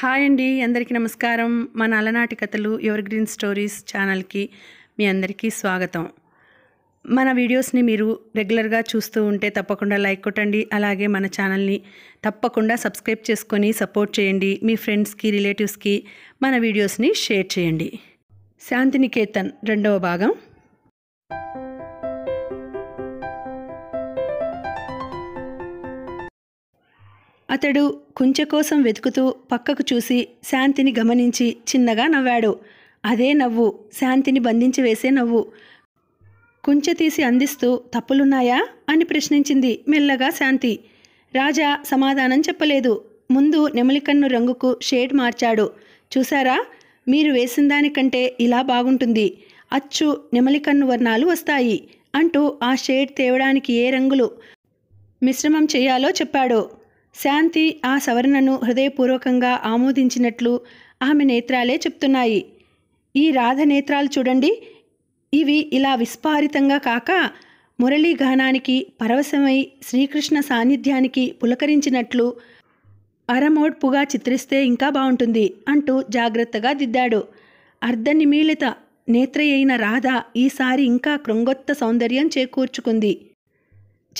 hi అండి అందరికీ నమస్కారం మన అలనాటి కథలు ఎవర్ గ్రీన్ స్టోరీస్ ఛానల్కి మీ అందరికీ స్వాగతం మన వీడియోస్ని మీరు రెగ్యులర్గా చూస్తూ ఉంటే తప్పకుండా లైక్ కొట్టండి అలాగే మన ఛానల్ని తప్పకుండా సబ్స్క్రైబ్ చేసుకొని సపోర్ట్ చేయండి మీ ఫ్రెండ్స్కి రిలేటివ్స్కి మన వీడియోస్ని షేర్ చేయండి శాంతినికేతన్ రెండవ భాగం అతడు కుంచె కోసం వెతుకుతూ పక్కకు చూసి శాంతిని గమనించి చిన్నగా నవ్వాడు అదే నవ్వు శాంతిని బంధించి వేసే నవ్వు కుంచె తీసి అందిస్తూ తప్పులున్నాయా అని ప్రశ్నించింది మెల్లగా శాంతి రాజా సమాధానం చెప్పలేదు ముందు నెమలికన్ను రంగుకు షేడ్ మార్చాడు చూసారా మీరు వేసిన దానికంటే ఇలా బాగుంటుంది అచ్చు నెమలికన్ను వర్ణాలు వస్తాయి అంటూ ఆ షేడ్ తేవడానికి ఏ రంగులు మిశ్రమం చేయాలో చెప్పాడు శాంతి ఆ సవరణను హృదయపూర్వకంగా ఆమోదించినట్లు ఆమె నేత్రాలే చెప్తున్నాయి ఈ రాధ నేత్రాలు చూడండి ఇవి ఇలా విస్పారితంగా కాక మురళీగానానికి పరవశమై శ్రీకృష్ణ సాన్నిధ్యానికి పులకరించినట్లు అరమోడ్పుగా చిత్రిస్తే ఇంకా బాగుంటుంది అంటూ జాగ్రత్తగా దిద్దాడు అర్ధనిమీలిత నేత్రయైన రాధ ఈసారి ఇంకా కృంగొత్త సౌందర్యం చేకూర్చుకుంది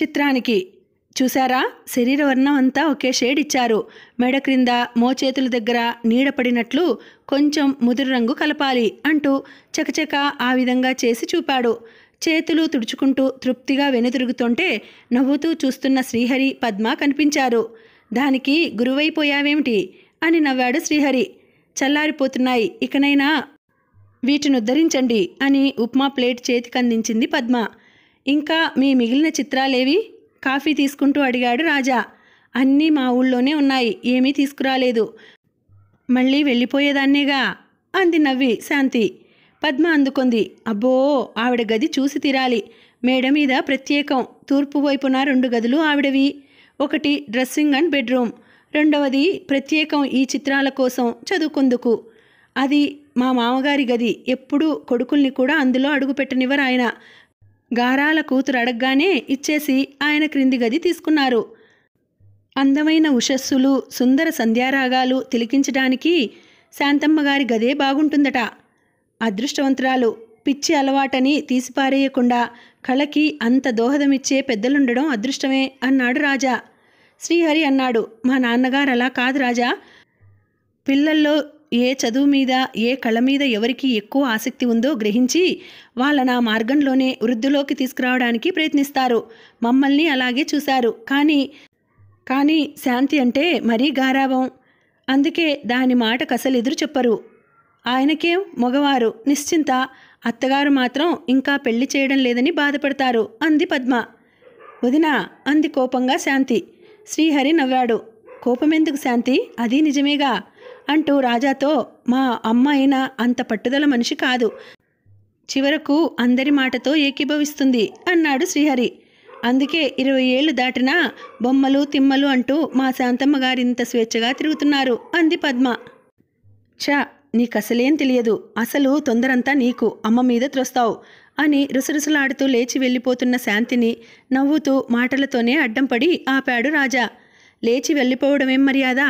చిత్రానికి చూసారా శరీర వర్ణం అంతా ఒకే షేడ్ ఇచ్చారు మెడ క్రింద మోచేతుల దగ్గర నీడపడినట్లు కొంచెం ముదురు రంగు కలపాలి అంటూ చకచక ఆ విధంగా చేసి చూపాడు చేతులు తుడుచుకుంటూ తృప్తిగా వెనుతిరుగుతుంటే నవ్వుతూ చూస్తున్న శ్రీహరి పద్మ కనిపించారు దానికి గురువైపోయావేమిటి అని నవ్వాడు శ్రీహరి చల్లారిపోతున్నాయి ఇకనైనా వీటిని ఉద్ధరించండి అని ఉప్మా ప్లేట్ చేతికందించింది పద్మ ఇంకా మీ మిగిలిన చిత్రాలేవి కాఫీ తీసుకుంటూ అడిగాడు రాజా అన్నీ మా ఊళ్ళోనే ఉన్నాయి ఏమీ తీసుకురాలేదు మళ్ళీ వెళ్ళిపోయేదాన్నేగా అంది నవ్వి శాంతి పద్మ అందుకుంది అబ్బో ఆవిడ గది చూసి తీరాలి మేడ మీద ప్రత్యేకం తూర్పు వైపున రెండు గదులు ఆవిడవి ఒకటి డ్రెస్సింగ్ అండ్ బెడ్రూమ్ రెండవది ప్రత్యేకం ఈ చిత్రాల కోసం చదువుకుందుకు అది మా మామగారి గది ఎప్పుడూ కొడుకుల్ని కూడా అందులో అడుగుపెట్టనివ్వరు ఆయన గారాల కూతురు అడగగానే ఇచ్చేసి ఆయన క్రింది గది తీసుకున్నారు అందమైన ఉషస్సులు సుందర సంధ్యారాగాలు తిలికించడానికి శాంతమ్మగారి గదే బాగుంటుందట అదృష్టవంతురాలు పిచ్చి అలవాటని తీసిపారేయకుండా కళకి అంత దోహదమిచ్చే పెద్దలుండడం అదృష్టమే అన్నాడు రాజా శ్రీహరి అన్నాడు మా నాన్నగారు అలా కాదు రాజా పిల్లల్లో ఏ చదువు మీద ఏ కళ మీద ఎవరికి ఎక్కువ ఆసక్తి ఉందో గ్రహించి వాళ్ళ నా మార్గంలోనే వృద్ధిలోకి తీసుకురావడానికి ప్రయత్నిస్తారు మమ్మల్ని అలాగే చూశారు కానీ కానీ శాంతి అంటే మరీ గారాభం అందుకే దాని మాట కసలు ఎదురు చెప్పరు ఆయనకేం మగవారు నిశ్చింత అత్తగారు మాత్రం ఇంకా పెళ్లి చేయడం లేదని బాధపడతారు అంది పద్మ వదినా అంది కోపంగా శాంతి శ్రీహరి నవ్వాడు కోపమెందుకు శాంతి అది నిజమేగా అంటూ రాజాతో మా అమ్మాయిన అంత పట్టుదల మనిషి కాదు చివరకు అందరి మాటతో ఏకీభవిస్తుంది అన్నాడు శ్రీహరి అందుకే ఇరవై ఏళ్ళు దాటినా బొమ్మలు తిమ్మలు అంటూ మా శాంతమ్మ గారింత స్వేచ్ఛగా తిరుగుతున్నారు అంది పద్మ చ నీకసలేం తెలియదు అసలు తొందరంతా నీకు అమ్మ మీద త్రొస్తావు అని రుసరుసలాడుతూ లేచి వెళ్ళిపోతున్న శాంతిని నవ్వుతూ మాటలతోనే అడ్డంపడి ఆపాడు రాజా లేచి వెళ్ళిపోవడమేం మర్యాద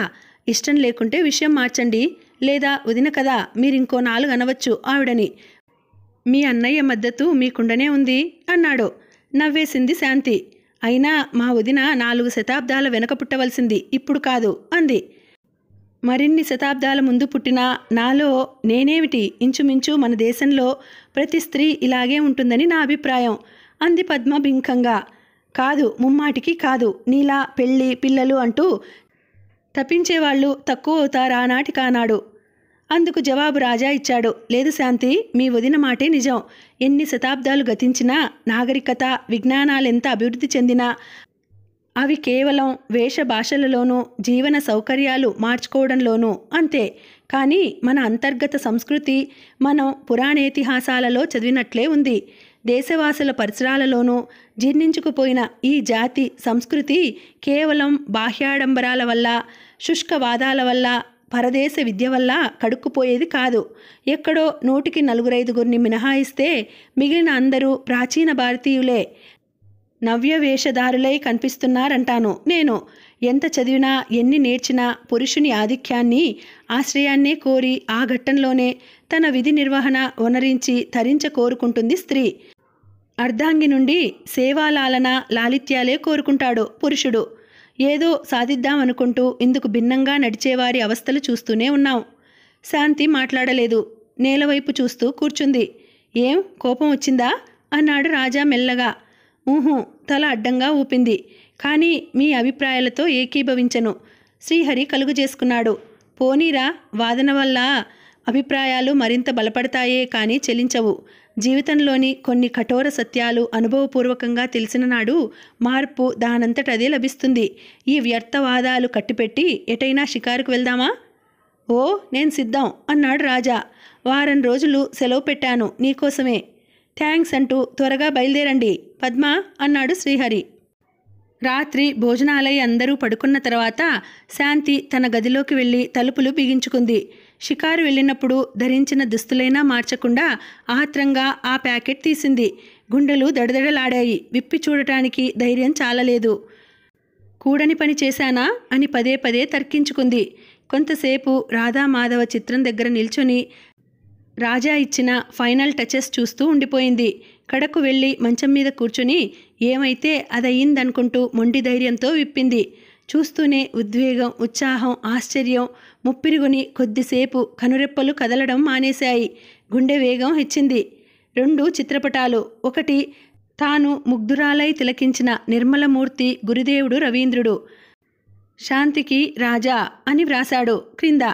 ఇష్టం లేకుంటే విషయం మార్చండి లేదా వదిన కదా మీరింకో నాలుగు అనవచ్చు ఆవిడని మీ అన్నయ్య మద్దతు మీకుండనే ఉంది అన్నాడు నవ్వేసింది శాంతి అయినా మా వదిన నాలుగు శతాబ్దాల వెనక పుట్టవలసింది ఇప్పుడు కాదు అంది మరిన్ని శతాబ్దాల ముందు పుట్టిన నాలో నేనేమిటి ఇంచుమించు మన దేశంలో ప్రతి స్త్రీ ఇలాగే ఉంటుందని నా అభిప్రాయం అంది పద్మ బింకంగా కాదు ముమ్మాటికి కాదు నీలా పెళ్ళి పిల్లలు అంటూ తప్పించేవాళ్ళు తక్కువ అవుతారా నాటి కానాడు అందుకు జవాబు రాజా ఇచ్చాడు లేదు శాంతి మీ వదిన మాటే నిజం ఎన్ని శతాబ్దాలు గతించినా నాగరికత విజ్ఞానాలెంత అభివృద్ధి చెందినా అవి కేవలం వేష భాషలలోనూ జీవన సౌకర్యాలు మార్చుకోవడంలోనూ అంతే కానీ మన అంతర్గత సంస్కృతి మనం పురాణేతిహాసాలలో చదివినట్లే ఉంది దేశవాసుల పరిసరాలలోనూ జీర్ణించుకుపోయిన ఈ జాతి సంస్కృతి కేవలం బాహ్యాడంబరాల వల్ల శుష్క వాదాల వల్ల పరదేశ విద్య వల్ల కడుక్కుపోయేది కాదు ఎక్కడో నూటికి నలుగురైదుగురిని మినహాయిస్తే మిగిలిన అందరూ ప్రాచీన భారతీయులే నవ్య వేషధారులై కనిపిస్తున్నారంటాను నేను ఎంత చదివినా ఎన్ని నేర్చినా పురుషుని ఆధిక్యాన్ని ఆశ్రయాన్నే కోరి ఆ ఘట్టంలోనే తన విధి నిర్వహణ వనరించి తరించ కోరుకుంటుంది స్త్రీ అర్ధాంగి నుండి సేవాలాలన లాలిత్యాలే కోరుకుంటాడు పురుషుడు ఏదో సాధిద్దాం అనుకుంటూ ఇందుకు భిన్నంగా నడిచేవారి అవస్థలు చూస్తూనే ఉన్నాం శాంతి మాట్లాడలేదు నేలవైపు చూస్తూ కూర్చుంది ఏం కోపం వచ్చిందా అన్నాడు రాజా మెల్లగా ఊహు తల అడ్డంగా ఊపింది కానీ మీ అభిప్రాయాలతో ఏకీభవించను శ్రీహరి కలుగు చేసుకున్నాడు పోనీరా వాదన వల్ల అభిప్రాయాలు మరింత బలపడతాయే కానీ చెలించవు జీవితంలోని కొన్ని కఠోర సత్యాలు అనుభవపూర్వకంగా తెలిసిన నాడు మార్పు దానంతటదే లభిస్తుంది ఈ వ్యర్థవాదాలు కట్టిపెట్టి ఎటైనా షికారుకు వెళ్దామా ఓ నేను సిద్ధం అన్నాడు రాజా వారం రోజులు సెలవు పెట్టాను నీకోసమే థ్యాంక్స్ అంటూ త్వరగా బయలుదేరండి పద్మ అన్నాడు శ్రీహరి రాత్రి భోజనాలయ అందరూ పడుకున్న తర్వాత శాంతి తన గదిలోకి వెళ్ళి తలుపులు బిగించుకుంది షికారు వెళ్ళినప్పుడు ధరించిన దుస్తులైనా మార్చకుండా ఆత్రంగా ఆ ప్యాకెట్ తీసింది గుండెలు దడదడలాడాయి విప్పి చూడటానికి ధైర్యం చాలలేదు కూడని పని చేశానా అని పదే పదే తర్కించుకుంది కొంతసేపు రాధా మాధవ చిత్రం దగ్గర నిల్చొని రాజా ఇచ్చిన ఫైనల్ టచెస్ చూస్తూ ఉండిపోయింది కడకు వెళ్ళి మంచం మీద కూర్చుని ఏమైతే అదయ్యిందనుకుంటూ మొండి ధైర్యంతో విప్పింది చూస్తూనే ఉద్వేగం ఉత్సాహం ఆశ్చర్యం ముప్పిరుగుని కొద్దిసేపు కనురెప్పలు కదలడం మానేశాయి గుండె వేగం హెచ్చింది రెండు చిత్రపటాలు ఒకటి తాను ముగ్ధురాలై తిలకించిన నిర్మలమూర్తి గురుదేవుడు రవీంద్రుడు శాంతికి రాజా అని వ్రాశాడు క్రింద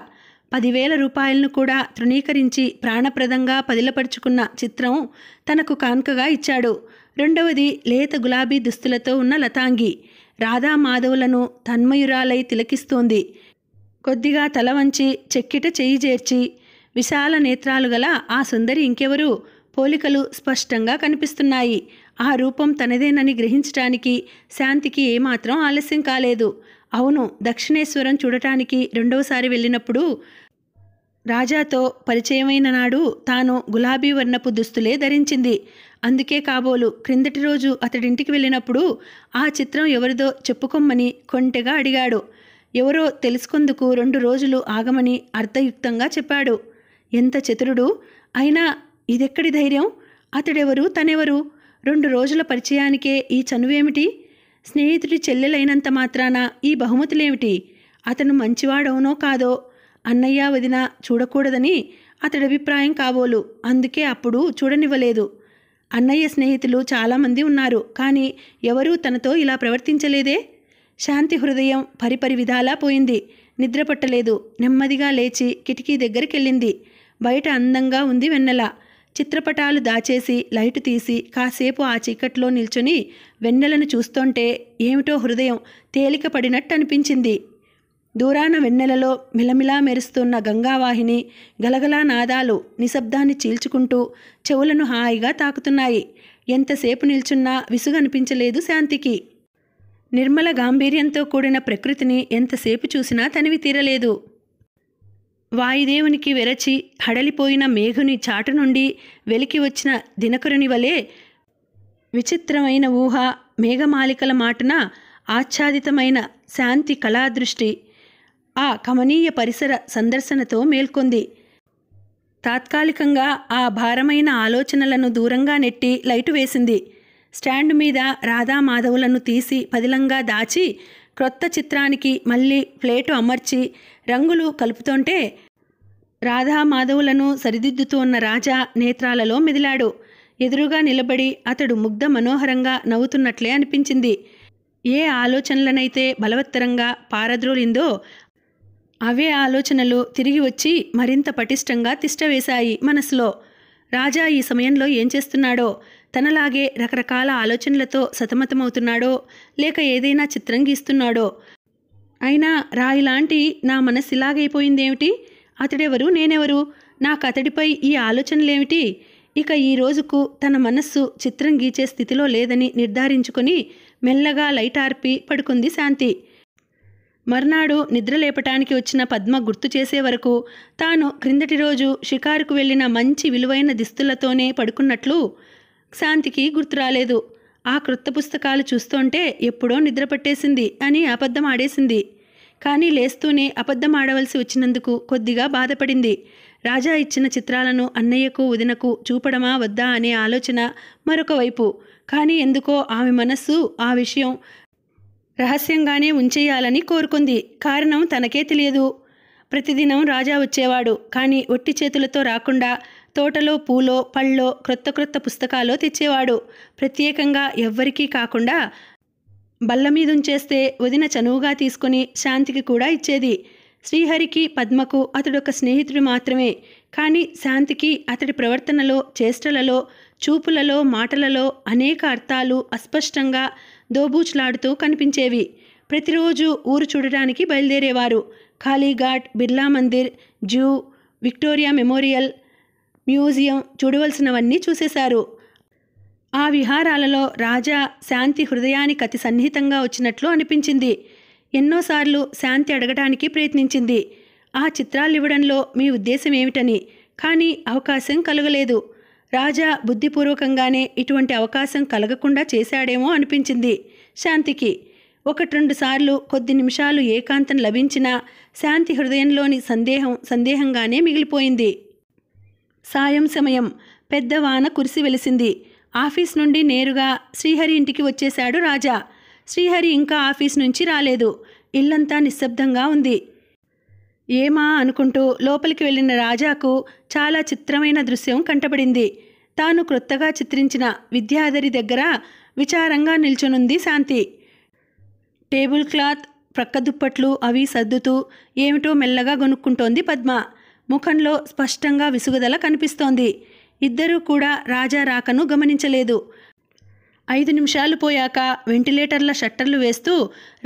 పదివేల రూపాయలను కూడా తృణీకరించి ప్రాణప్రదంగా పదిలపరుచుకున్న చిత్రం తనకు కాన్కగా ఇచ్చాడు రెండవది లేత గులాబీ దుస్తులతో ఉన్న లతాంగి రాధా మాధవులను తన్మయురాలై తిలకిస్తోంది కొద్దిగా తల వంచి చెక్కిట చెయ్యి చేర్చి విశాల నేత్రాలు గల ఆ సుందరి ఇంకెవరు పోలికలు స్పష్టంగా కనిపిస్తున్నాయి ఆ రూపం తనదేనని గ్రహించటానికి శాంతికి ఏమాత్రం ఆలస్యం కాలేదు అవును దక్షిణేశ్వరం చూడటానికి రెండవసారి వెళ్ళినప్పుడు రాజాతో పరిచయమైన నాడు తాను గులాబీ వర్ణపు దుస్తులే ధరించింది అందుకే కాబోలు క్రిందటి రోజు అతడింటికి వెళ్ళినప్పుడు ఆ చిత్రం ఎవరిదో చెప్పుకోమని కొంటెగా అడిగాడు ఎవరో తెలుసుకుందుకు రెండు రోజులు ఆగమని అర్థయుక్తంగా చెప్పాడు ఎంత చతురుడు అయినా ఇదెక్కడి ధైర్యం అతడెవరు తనెవరు రెండు రోజుల పరిచయానికే ఈ చనువేమిటి స్నేహితుడి చెల్లెలైనంత మాత్రాన ఈ బహుమతులేమిటి అతను మంచివాడవునో కాదో అన్నయ్య వదిన చూడకూడదని అతడి అభిప్రాయం కాబోలు అందుకే అప్పుడు చూడనివ్వలేదు అన్నయ్య స్నేహితులు చాలామంది ఉన్నారు కానీ ఎవరూ తనతో ఇలా ప్రవర్తించలేదే శాంతి హృదయం పరిపరి విధాలా పోయింది నిద్రపట్టలేదు నెమ్మదిగా లేచి కిటికీ దగ్గరికెళ్ళింది బయట అందంగా ఉంది వెన్నెల చిత్రపటాలు దాచేసి లైటు తీసి కాసేపు ఆ చీకట్లో నిల్చొని వెన్నెలను చూస్తుంటే ఏమిటో హృదయం తేలిక పడినట్టు అనిపించింది దూరాన వెన్నెలలో మిలమిలా మెరుస్తున్న గంగావాహిని గలగలా నాదాలు నిశ్శబ్దాన్ని చీల్చుకుంటూ చెవులను హాయిగా తాకుతున్నాయి ఎంతసేపు నిల్చున్నా విసుగనిపించలేదు శాంతికి నిర్మల గాంభీర్యంతో కూడిన ప్రకృతిని ఎంతసేపు చూసినా తనివి తీరలేదు వాయుదేవునికి వెరచి హడలిపోయిన మేఘుని చాటు నుండి వెలికి వచ్చిన దినకరుని వలె విచిత్రమైన ఊహ మేఘమాలికల మాటన ఆచ్ఛాదితమైన శాంతి కళాదృష్టి ఆ కమనీయ పరిసర సందర్శనతో మేల్కొంది తాత్కాలికంగా ఆ భారమైన ఆలోచనలను దూరంగా నెట్టి లైటు వేసింది స్టాండ్ మీద రాధా మాధవులను తీసి పదిలంగా దాచి క్రొత్త చిత్రానికి మళ్ళీ ప్లేటు అమర్చి రంగులు కలుపుతుంటే రాధా మాధవులను సరిదిద్దుతోన్న రాజా నేత్రాలలో మెదిలాడు ఎదురుగా నిలబడి అతడు ముగ్ధ మనోహరంగా నవ్వుతున్నట్లే అనిపించింది ఏ ఆలోచనలనైతే బలవత్తరంగా పారద్రోలిందో అవే ఆలోచనలు తిరిగి వచ్చి మరింత పటిష్టంగా తిష్టవేశాయి మనసులో రాజా ఈ సమయంలో ఏం చేస్తున్నాడో తనలాగే రకరకాల ఆలోచనలతో సతమతమవుతున్నాడో లేక ఏదైనా చిత్రం గీస్తున్నాడో అయినా రాయిలాంటి నా మనసు ఇలాగైపోయిందేమిటి అతడెవరు నేనెవరు నాకు అతడిపై ఈ ఆలోచనలేమిటి ఇక ఈ రోజుకు తన మనస్సు చిత్రం గీచే స్థితిలో లేదని నిర్ధారించుకొని మెల్లగా లైట్ ఆర్పి పడుకుంది శాంతి మర్నాడు నిద్రలేపటానికి వచ్చిన పద్మ గుర్తు చేసే వరకు తాను క్రిందటి రోజు షికారుకు వెళ్ళిన మంచి విలువైన దిస్తులతోనే పడుకున్నట్లు శాంతికి గుర్తు రాలేదు ఆ క్రొత్త పుస్తకాలు చూస్తుంటే ఎప్పుడో నిద్రపట్టేసింది అని అబద్ధం ఆడేసింది కానీ లేస్తూనే అబద్ధం ఆడవలసి వచ్చినందుకు కొద్దిగా బాధపడింది రాజా ఇచ్చిన చిత్రాలను అన్నయ్యకు వదినకు చూపడమా వద్దా అనే ఆలోచన మరొక వైపు కానీ ఎందుకో ఆమె మనస్సు ఆ విషయం రహస్యంగానే ఉంచేయాలని కోరుకుంది కారణం తనకే తెలియదు ప్రతిదినం రాజా వచ్చేవాడు కానీ ఒట్టి చేతులతో రాకుండా తోటలో పూలో పళ్ళో క్రొత్త క్రొత్త పుస్తకాలో తెచ్చేవాడు ప్రత్యేకంగా ఎవ్వరికీ కాకుండా బల్ల మీదుంచేస్తే వదిన చనువుగా తీసుకుని శాంతికి కూడా ఇచ్చేది శ్రీహరికి పద్మకు అతడొక స్నేహితుడు మాత్రమే కానీ శాంతికి అతడి ప్రవర్తనలో చేష్టలలో చూపులలో మాటలలో అనేక అర్థాలు అస్పష్టంగా దోబూచ్లాడుతూ కనిపించేవి ప్రతిరోజు ఊరు చూడడానికి బయలుదేరేవారు Kalighat Birla Mandir zoo Victoria memorial museum చూడవలసినవన్నీ చూసేశారు ఆ విహారాలలో రాజా శాంతి హృదయానికి అతి సన్నిహితంగా వచ్చినట్లు అనిపించింది ఎన్నోసార్లు శాంతి అడగటానికి ప్రయత్నించింది ఆ చిత్రాలు ఇవ్వడంలో మీ ఉద్దేశం ఏమిటని కానీ అవకాశం కలగలేదు రాజా బుద్ధిపూర్వకంగానే ఇటువంటి అవకాశం కలగకుండా చేశాడేమో అనిపించింది శాంతికి ఒకటి రెండు సార్లు కొద్ది నిమిషాలు ఏకాంతం లభించినా శాంతి హృదయంలోని సందేహం సందేహంగానే మిగిలిపోయింది సాయం సమయం పెద్ద వాన కురిసి వెలిసింది ఆఫీస్ నుండి నేరుగా శ్రీహరి ఇంటికి వచ్చేశాడు రాజా శ్రీహరి ఇంకా ఆఫీస్ నుంచి రాలేదు ఇల్లంతా నిశ్శబ్దంగా ఉంది ఏమా అనుకుంటూ లోపలికి వెళ్ళిన రాజాకు చాలా చిత్రమైన దృశ్యం కంటపడింది తాను క్రొత్తగా చిత్రించిన విద్యాధరి దగ్గర విచారంగా నిల్చునుంది శాంతి టేబుల్ క్లాత్ ప్రక్క దుప్పట్లు అవి సర్దుతూ ఏమిటో మెల్లగా గొనుక్కుంటోంది పద్మ ముఖంలో స్పష్టంగా విసుగుదల కనిపిస్తోంది ఇద్దరూ కూడా రాజా రాకను గమనించలేదు ఐదు నిమిషాలు పోయాక వెంటిలేటర్ల షట్టర్లు వేస్తూ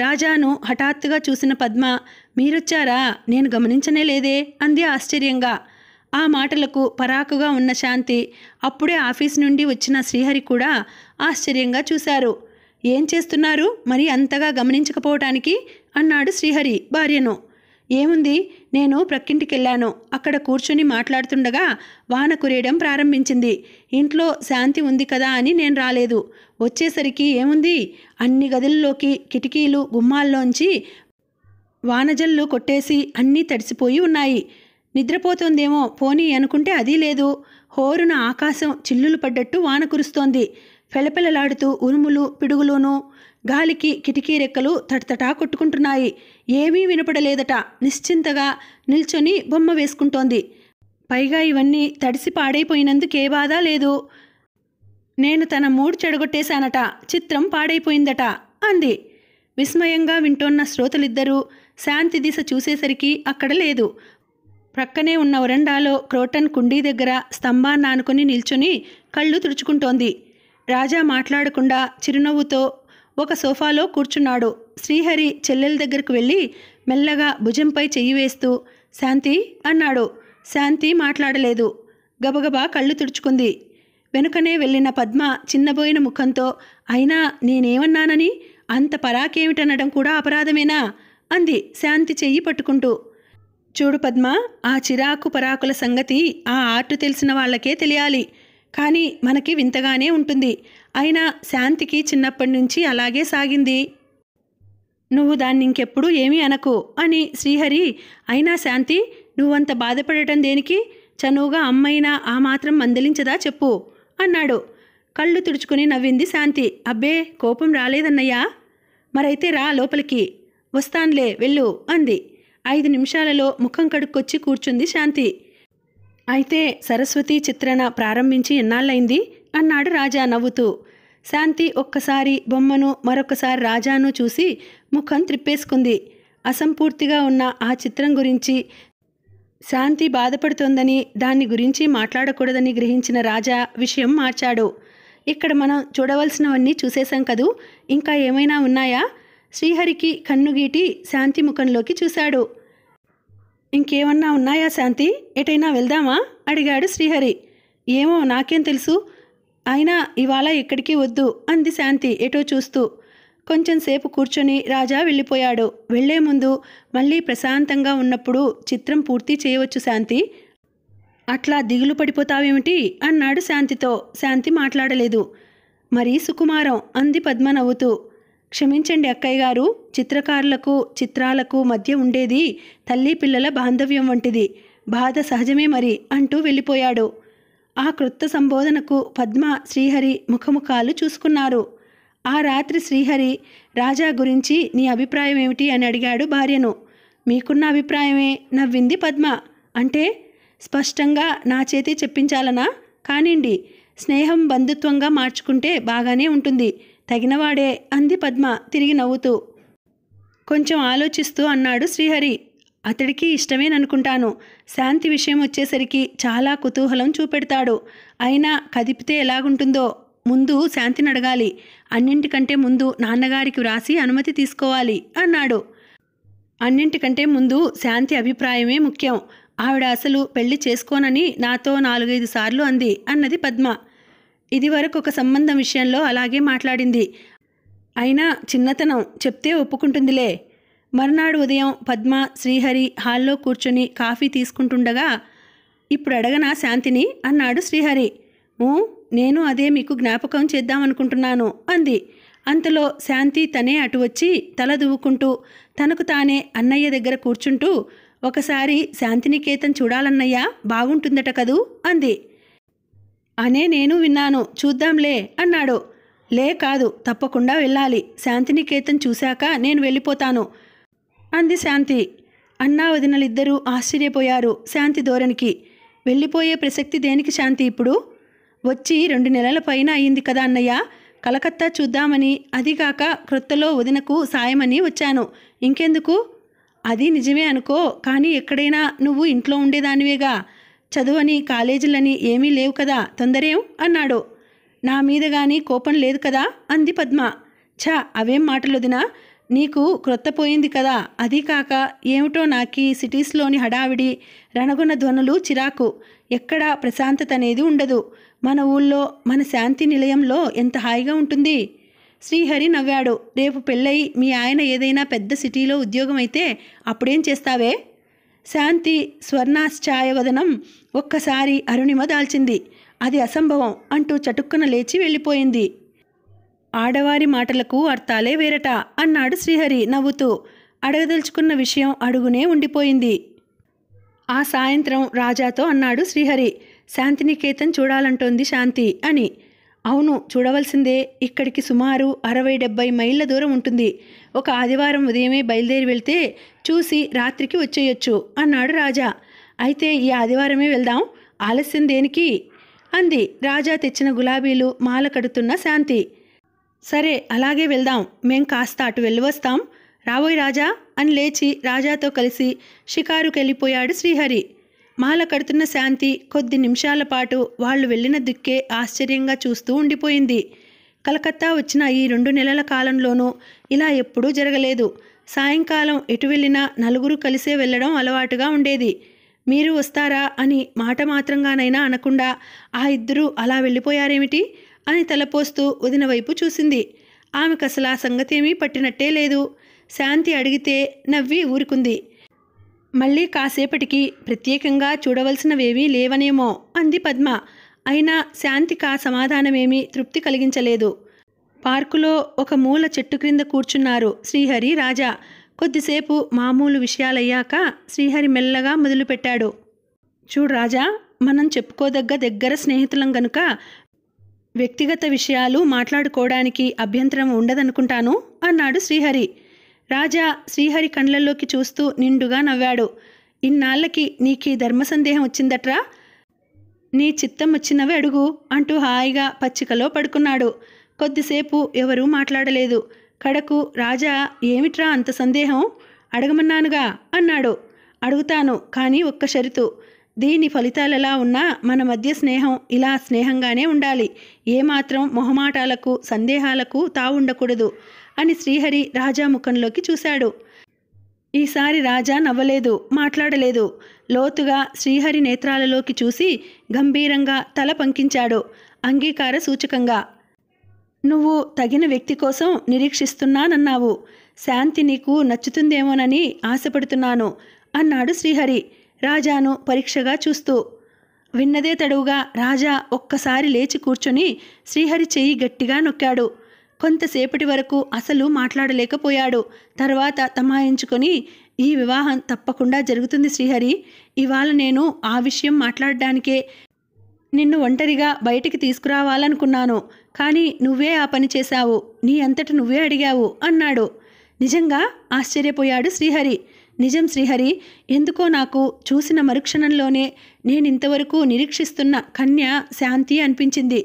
రాజాను హఠాత్తుగా చూసిన పద్మ మీరొచ్చారా నేను గమనించనే లేదే అంది ఆశ్చర్యంగా ఆ మాటలకు పరాకుగా ఉన్న శాంతి అప్పుడే ఆఫీస్ నుండి వచ్చిన శ్రీహరి కూడా ఆశ్చర్యంగా చూశారు ఏం చేస్తున్నారు మరి అంతగా గమనించకపోవటానికి అన్నాడు శ్రీహరి భార్యను ఏముంది నేను ప్రక్కింటికెళ్ళాను అక్కడ కూర్చొని మాట్లాడుతుండగా వాన కురేయడం ప్రారంభించింది ఇంట్లో శాంతి ఉంది కదా అని నేను రాలేదు వచ్చేసరికి ఏముంది అన్ని గదుల్లోకి కిటికీలు గుమ్మాల్లోంచి వానజల్లు కొట్టేసి అన్నీ తడిసిపోయి ఉన్నాయి నిద్రపోతుందేమో పోనీ అనుకుంటే అది లేదు హోరున ఆకాశం చిల్లులు పడ్డట్టు వాన కురుస్తోంది పెలపెలలాడుతూ ఉరుములు పిడుగులోనూ గాలికి కిటికీ రెక్కలు తటతటా కొట్టుకుంటున్నాయి ఏమీ వినపడలేదట నిశ్చింతగా నిల్చొని బొమ్మ వేసుకుంటోంది పైగా ఇవన్నీ తడిసి పాడైపోయినందుకే బాధ లేదు నేను తన మూడు చెడగొట్టేశానట చిత్రం పాడైపోయిందట అంది విస్మయంగా వింటోన్న శ్రోతలిద్దరూ శాంతి దిశ చూసేసరికి అక్కడ లేదు ప్రక్కనే ఉన్న వరండాలో క్రోటన్ కుండీ దగ్గర స్తంభాన్ని ఆనుకొని నిల్చుని కళ్ళు తుడుచుకుంటోంది రాజా మాట్లాడకుండా చిరునవ్వుతో ఒక సోఫాలో కూర్చున్నాడు శ్రీహరి చెల్లెల దగ్గరకు వెళ్ళి మెల్లగా భుజంపై చెయ్యి వేస్తూ శాంతి అన్నాడు శాంతి మాట్లాడలేదు గబగబా కళ్ళు తుడుచుకుంది వెనుకనే వెళ్ళిన పద్మ చిన్నబోయిన ముఖంతో అయినా నేనేమన్నానని అంత పరాకేమిటనడం కూడా అపరాధమేనా అంది శాంతి చెయ్యి పట్టుకుంటూ చూడు పద్మ ఆ చిరాకు పరాకుల సంగతి ఆ ఆర్ట్ తెలిసిన వాళ్ళకే తెలియాలి కానీ మనకి వింతగానే ఉంటుంది అయినా శాంతికి చిన్నప్పటి నుంచి అలాగే సాగింది నువ్వు దాన్ని ఇంకెప్పుడు ఏమీ అనకు అని శ్రీహరి అయినా శాంతి నువ్వంత బాధపడటం దేనికి చనువుగా అమ్మైనా ఆ మాత్రం మందలించదా చెప్పు అన్నాడు కళ్ళు తుడుచుకుని నవ్వింది శాంతి అబ్బే కోపం రాలేదన్నయ్యా మరైతే రా లోపలికి వస్తాన్లే వెళ్ళు అంది ఐదు నిమిషాలలో ముఖం కడుక్కొచ్చి కూర్చుంది శాంతి అయితే సరస్వతి చిత్రణ ప్రారంభించి ఎన్నాళ్ళైంది అన్నాడు రాజా నవ్వుతూ శాంతి ఒక్కసారి బొమ్మను మరొకసారి రాజాను చూసి ముఖం త్రిప్పేసుకుంది అసంపూర్తిగా ఉన్న ఆ చిత్రం గురించి శాంతి బాధపడుతోందని దాన్ని గురించి మాట్లాడకూడదని గ్రహించిన రాజా విషయం మార్చాడు ఇక్కడ మనం చూడవలసినవన్నీ చూసేశాం కదూ ఇంకా ఏమైనా ఉన్నాయా శ్రీహరికి కన్నుగీటి శాంతి ముఖంలోకి చూశాడు ఇంకేమన్నా ఉన్నాయా శాంతి ఎటైనా వెళ్దామా అడిగాడు శ్రీహరి ఏమో నాకేం తెలుసు అయినా ఇవాళ ఎక్కడికి వద్దు అంది శాంతి ఎటో చూస్తూ కొంచెంసేపు కూర్చొని రాజా వెళ్ళిపోయాడు వెళ్లే ముందు మళ్ళీ ప్రశాంతంగా ఉన్నప్పుడు చిత్రం పూర్తి చేయవచ్చు శాంతి అట్లా దిగులు పడిపోతావేమిటి అన్నాడు శాంతితో శాంతి మాట్లాడలేదు మరీ సుకుమారం అంది పద్మ నవ్వుతూ క్షమించండి అక్కయ్య గారు చిత్రకారులకు చిత్రాలకు మధ్య ఉండేది తల్లి పిల్లల బాంధవ్యం వంటిది బాధ సహజమే మరి అంటూ వెళ్ళిపోయాడు ఆ క్రొత్త సంబోధనకు పద్మ శ్రీహరి ముఖముఖాలు చూసుకున్నారు ఆ రాత్రి శ్రీహరి రాజా గురించి నీ అభిప్రాయం ఏమిటి అని అడిగాడు భార్యను మీకున్న అభిప్రాయమే నవ్వింది పద్మ అంటే స్పష్టంగా నా చేతి చెప్పించాలనా కానివ్వండి స్నేహం బంధుత్వంగా మార్చుకుంటే బాగానే ఉంటుంది తగినవాడే అంది పద్మ తిరిగి నవ్వుతూ కొంచెం ఆలోచిస్తూ అన్నాడు శ్రీహరి అతడికి ఇష్టమేననుకుంటాను శాంతి విషయం వచ్చేసరికి చాలా కుతూహలం చూపెడతాడు అయినా కదిపితే ఎలాగుంటుందో ముందు శాంతిని అడగాలి అన్నింటికంటే ముందు నాన్నగారికి వ్రాసి అనుమతి తీసుకోవాలి అన్నాడు అన్నింటికంటే ముందు శాంతి అభిప్రాయమే ముఖ్యం ఆవిడ అసలు పెళ్లి చేసుకోనని నాతో నాలుగైదు సార్లు అంది అన్నది పద్మ ఇదివరకు ఒక సంబంధం విషయంలో అలాగే మాట్లాడింది అయినా చిన్నతనం చెప్తే ఒప్పుకుంటుందిలే మర్నాడు ఉదయం పద్మ శ్రీహరి హాల్లో కూర్చొని కాఫీ తీసుకుంటుండగా ఇప్పుడు అడగనా శాంతిని అన్నాడు శ్రీహరి నేను అదే మీకు జ్ఞాపకం చేద్దామనుకుంటున్నాను అంది అంతలో శాంతి తనే అటు వచ్చి తల దువ్వుకుంటూ తనకు తానే అన్నయ్య దగ్గర కూర్చుంటూ ఒకసారి శాంతినికేతన్ చూడాలన్నయ్యా బాగుంటుందట కదూ అంది అనే నేను విన్నాను చూద్దాంలే అన్నాడు లే కాదు తప్పకుండా వెళ్ళాలి శాంతినికేతన్ చూశాక నేను వెళ్ళిపోతాను అంది శాంతి అన్నా వదినలిద్దరూ ఆశ్చర్యపోయారు శాంతి ధోరణికి వెళ్ళిపోయే ప్రసక్తి దేనికి శాంతి ఇప్పుడు వచ్చి రెండు నెలల పైన అయింది కదా అన్నయ్య కలకత్తా చూద్దామని అదిగాక క్రొత్తలో వదినకు సాయమని వచ్చాను ఇంకెందుకు అది నిజమే అనుకో కానీ ఎక్కడైనా నువ్వు ఇంట్లో ఉండేదానివేగా చదువని కాలేజీలని ఏమీ లేవు కదా తొందరేం అన్నాడు నా మీద కానీ కోపం లేదు కదా అంది పద్మ ఛా అవేం మాటలు వదినా నీకు పోయింది కదా అది కాక ఏమిటో నాకు సిటీస్లోని హడావిడి రణగుణ ధ్వనులు చిరాకు ఎక్కడ ప్రశాంతత అనేది ఉండదు మన ఊళ్ళో మన శాంతి నిలయంలో ఎంత హాయిగా ఉంటుంది శ్రీహరి నవ్వాడు రేపు పెళ్ళై మీ ఆయన ఏదైనా పెద్ద సిటీలో ఉద్యోగం అయితే అప్పుడేం చేస్తావే శాంతి స్వర్ణాశ్చాయవదనం ఒక్కసారి అరుణిమ దాల్చింది అది అసంభవం అంటూ చటుక్కున లేచి వెళ్ళిపోయింది ఆడవారి మాటలకు అర్థాలే వేరట అన్నాడు శ్రీహరి నవ్వుతూ అడగదలుచుకున్న విషయం అడుగునే ఉండిపోయింది ఆ సాయంత్రం రాజాతో అన్నాడు శ్రీహరి శాంతినికేతన్ చూడాలంటోంది శాంతి అని అవును చూడవలసిందే ఇక్కడికి సుమారు అరవై డెబ్బై మైళ్ళ దూరం ఉంటుంది ఒక ఆదివారం ఉదయమే బయలుదేరి వెళ్తే చూసి రాత్రికి వచ్చేయొచ్చు అన్నాడు రాజా అయితే ఈ ఆదివారమే వెళ్దాం ఆలస్యం దేనికి అంది రాజా తెచ్చిన గులాబీలు మాల కడుతున్న శాంతి సరే అలాగే వెళ్దాం మేం కాస్త అటు వెళ్ళివస్తాం రాబోయ్ రాజా అని లేచి రాజాతో కలిసి షికారుకెళ్ళిపోయాడు శ్రీహరి మాల కడుతున్న శాంతి కొద్ది నిమిషాల పాటు వాళ్ళు వెళ్ళిన దిక్కే ఆశ్చర్యంగా చూస్తూ ఉండిపోయింది కలకత్తా వచ్చిన ఈ రెండు నెలల కాలంలోనూ ఇలా ఎప్పుడూ జరగలేదు సాయంకాలం ఎటు వెళ్ళినా నలుగురు కలిసే వెళ్ళడం అలవాటుగా ఉండేది మీరు వస్తారా అని మాట మాత్రంగానైనా అనకుండా ఆ ఇద్దరూ అలా వెళ్ళిపోయారేమిటి అని తలపోస్తూ వదిన వైపు చూసింది ఆమెకు అసలు ఆ సంగతేమీ పట్టినట్టే లేదు శాంతి అడిగితే నవ్వి ఊరుకుంది మళ్ళీ కాసేపటికి ప్రత్యేకంగా చూడవలసినవేమీ లేవనేమో అంది పద్మ అయినా శాంతికా సమాధానమేమీ తృప్తి కలిగించలేదు పార్కులో ఒక మూల చెట్టు క్రింద కూర్చున్నారు శ్రీహరి రాజా కొద్దిసేపు మామూలు విషయాలయ్యాక శ్రీహరి మెల్లగా మొదలుపెట్టాడు చూడు రాజా మనం చెప్పుకోదగ్గ దగ్గర స్నేహితులం గనుక వ్యక్తిగత విషయాలు మాట్లాడుకోవడానికి అభ్యంతరం ఉండదనుకుంటాను అన్నాడు శ్రీహరి రాజా శ్రీహరి కండ్లల్లోకి చూస్తూ నిండుగా నవ్వాడు ఇన్నాళ్ళకి ధర్మ సందేహం వచ్చిందట్రా నీ చిత్తం వచ్చినవి అడుగు అంటూ హాయిగా పచ్చికలో పడుకున్నాడు కొద్దిసేపు ఎవరూ మాట్లాడలేదు కడకు రాజా ఏమిట్రా అంత సందేహం అడగమన్నానుగా అన్నాడు అడుగుతాను కానీ ఒక్క షరతు దీని ఫలితాలెలా ఉన్నా మన మధ్య స్నేహం ఇలా స్నేహంగానే ఉండాలి ఏమాత్రం మొహమాటాలకు సందేహాలకు తావుండకూడదు అని శ్రీహరి రాజా ముఖంలోకి చూశాడు ఈసారి రాజా నవ్వలేదు మాట్లాడలేదు లోతుగా శ్రీహరి నేత్రాలలోకి చూసి గంభీరంగా తల పంకించాడు అంగీకార సూచకంగా నువ్వు తగిన వ్యక్తి కోసం నిరీక్షిస్తున్నానన్నావు శాంతి నీకు నచ్చుతుందేమోనని ఆశపడుతున్నాను అన్నాడు శ్రీహరి రాజాను పరీక్షగా చూస్తూ విన్నదే తడువుగా రాజా ఒక్కసారి లేచి కూర్చొని శ్రీహరి చెయ్యి గట్టిగా నొక్కాడు కొంతసేపటి వరకు అసలు మాట్లాడలేకపోయాడు తర్వాత తమాయించుకొని ఈ వివాహం తప్పకుండా జరుగుతుంది శ్రీహరి ఇవాళ నేను ఆ విషయం మాట్లాడడానికే నిన్ను ఒంటరిగా బయటికి తీసుకురావాలనుకున్నాను కానీ నువ్వే ఆ పని చేశావు నీ అంతట నువ్వే అడిగావు అన్నాడు నిజంగా ఆశ్చర్యపోయాడు శ్రీహరి నిజం శ్రీహరి ఎందుకో నాకు చూసిన మరుక్షణంలోనే నేనింతవరకు నిరీక్షిస్తున్న కన్య శాంతి అనిపించింది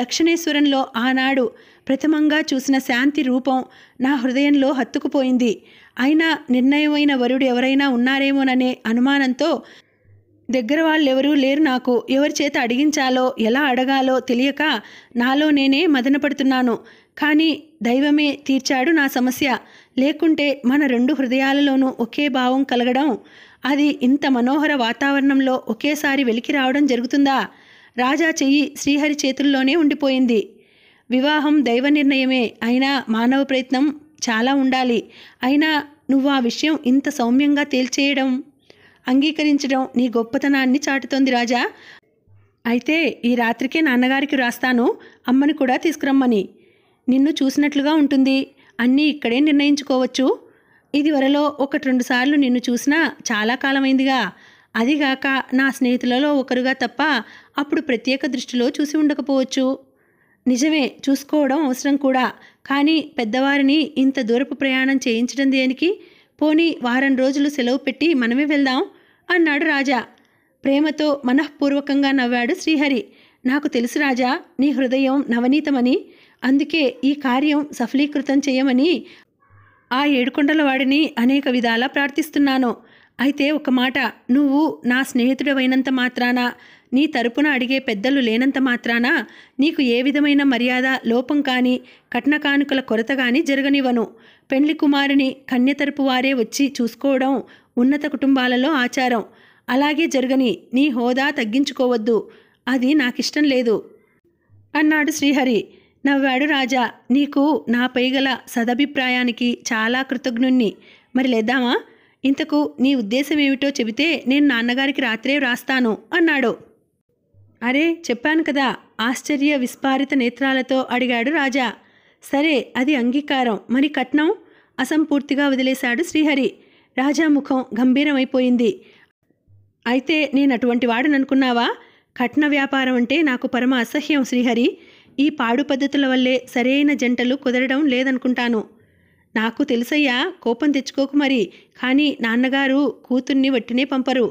దక్షిణేశ్వరంలో ఆనాడు ప్రథమంగా చూసిన శాంతి రూపం నా హృదయంలో హత్తుకుపోయింది అయినా నిర్ణయమైన వరుడు ఎవరైనా ఉన్నారేమోననే అనుమానంతో దగ్గర వాళ్ళెవరూ లేరు నాకు ఎవరి చేత అడిగించాలో ఎలా అడగాలో తెలియక నాలో నేనే మదనపడుతున్నాను కానీ దైవమే తీర్చాడు నా సమస్య లేకుంటే మన రెండు హృదయాలలోనూ ఒకే భావం కలగడం అది ఇంత మనోహర వాతావరణంలో ఒకేసారి వెలికి రావడం జరుగుతుందా రాజా చెయ్యి శ్రీహరి చేతుల్లోనే ఉండిపోయింది వివాహం దైవ నిర్ణయమే అయినా మానవ ప్రయత్నం చాలా ఉండాలి అయినా నువ్వు ఆ విషయం ఇంత సౌమ్యంగా తేల్చేయడం అంగీకరించడం నీ గొప్పతనాన్ని చాటుతోంది రాజా అయితే ఈ రాత్రికే నాన్నగారికి రాస్తాను అమ్మని కూడా తీసుకురమ్మని నిన్ను చూసినట్లుగా ఉంటుంది అన్నీ ఇక్కడే నిర్ణయించుకోవచ్చు ఇది వరలో ఒకటి రెండు సార్లు నిన్ను చూసినా చాలా కాలమైందిగా అదిగాక నా స్నేహితులలో ఒకరుగా తప్ప అప్పుడు ప్రత్యేక దృష్టిలో చూసి ఉండకపోవచ్చు నిజమే చూసుకోవడం అవసరం కూడా కానీ పెద్దవారిని ఇంత దూరపు ప్రయాణం చేయించడం దేనికి పోనీ వారం రోజులు సెలవు పెట్టి మనమే వెళ్దాం అన్నాడు రాజా ప్రేమతో మనఃపూర్వకంగా నవ్వాడు శ్రీహరి నాకు తెలుసు రాజా నీ హృదయం నవనీతమని అందుకే ఈ కార్యం సఫలీకృతం చేయమని ఆ ఏడుకొండలవాడిని అనేక విధాలా ప్రార్థిస్తున్నాను అయితే ఒక మాట నువ్వు నా స్నేహితుడవైనంత మాత్రాన నీ తరపున అడిగే పెద్దలు లేనంత మాత్రాన నీకు ఏ విధమైన మర్యాద లోపం కానీ కట్న కానుకల కొరత కానీ జరగనివ్వను పెండ్లి కుమారుని కన్య తరపు వారే వచ్చి చూసుకోవడం ఉన్నత కుటుంబాలలో ఆచారం అలాగే జరగని నీ హోదా తగ్గించుకోవద్దు అది నాకిష్టం లేదు అన్నాడు శ్రీహరి నవ్వాడు రాజా నీకు నాపై గల సదభిప్రాయానికి చాలా కృతజ్ఞుణ్ణి మరి లేదామా ఇంతకు నీ ఉద్దేశం ఏమిటో చెబితే నేను నాన్నగారికి రాత్రే వ్రాస్తాను అన్నాడు అరే చెప్పాను కదా ఆశ్చర్య విస్పారిత నేత్రాలతో అడిగాడు రాజా సరే అది అంగీకారం మరి కట్నం అసంపూర్తిగా వదిలేశాడు శ్రీహరి రాజా ముఖం గంభీరమైపోయింది అయితే నేను అటువంటి వాడననుకున్నావా కట్న వ్యాపారం అంటే నాకు పరమ అసహ్యం శ్రీహరి ఈ పాడు పద్ధతుల వల్లే సరైన జంటలు కుదరడం లేదనుకుంటాను నాకు తెలుసయ్యా కోపం తెచ్చుకోకు మరి కానీ నాన్నగారు కూతుర్ని వట్టినే పంపరు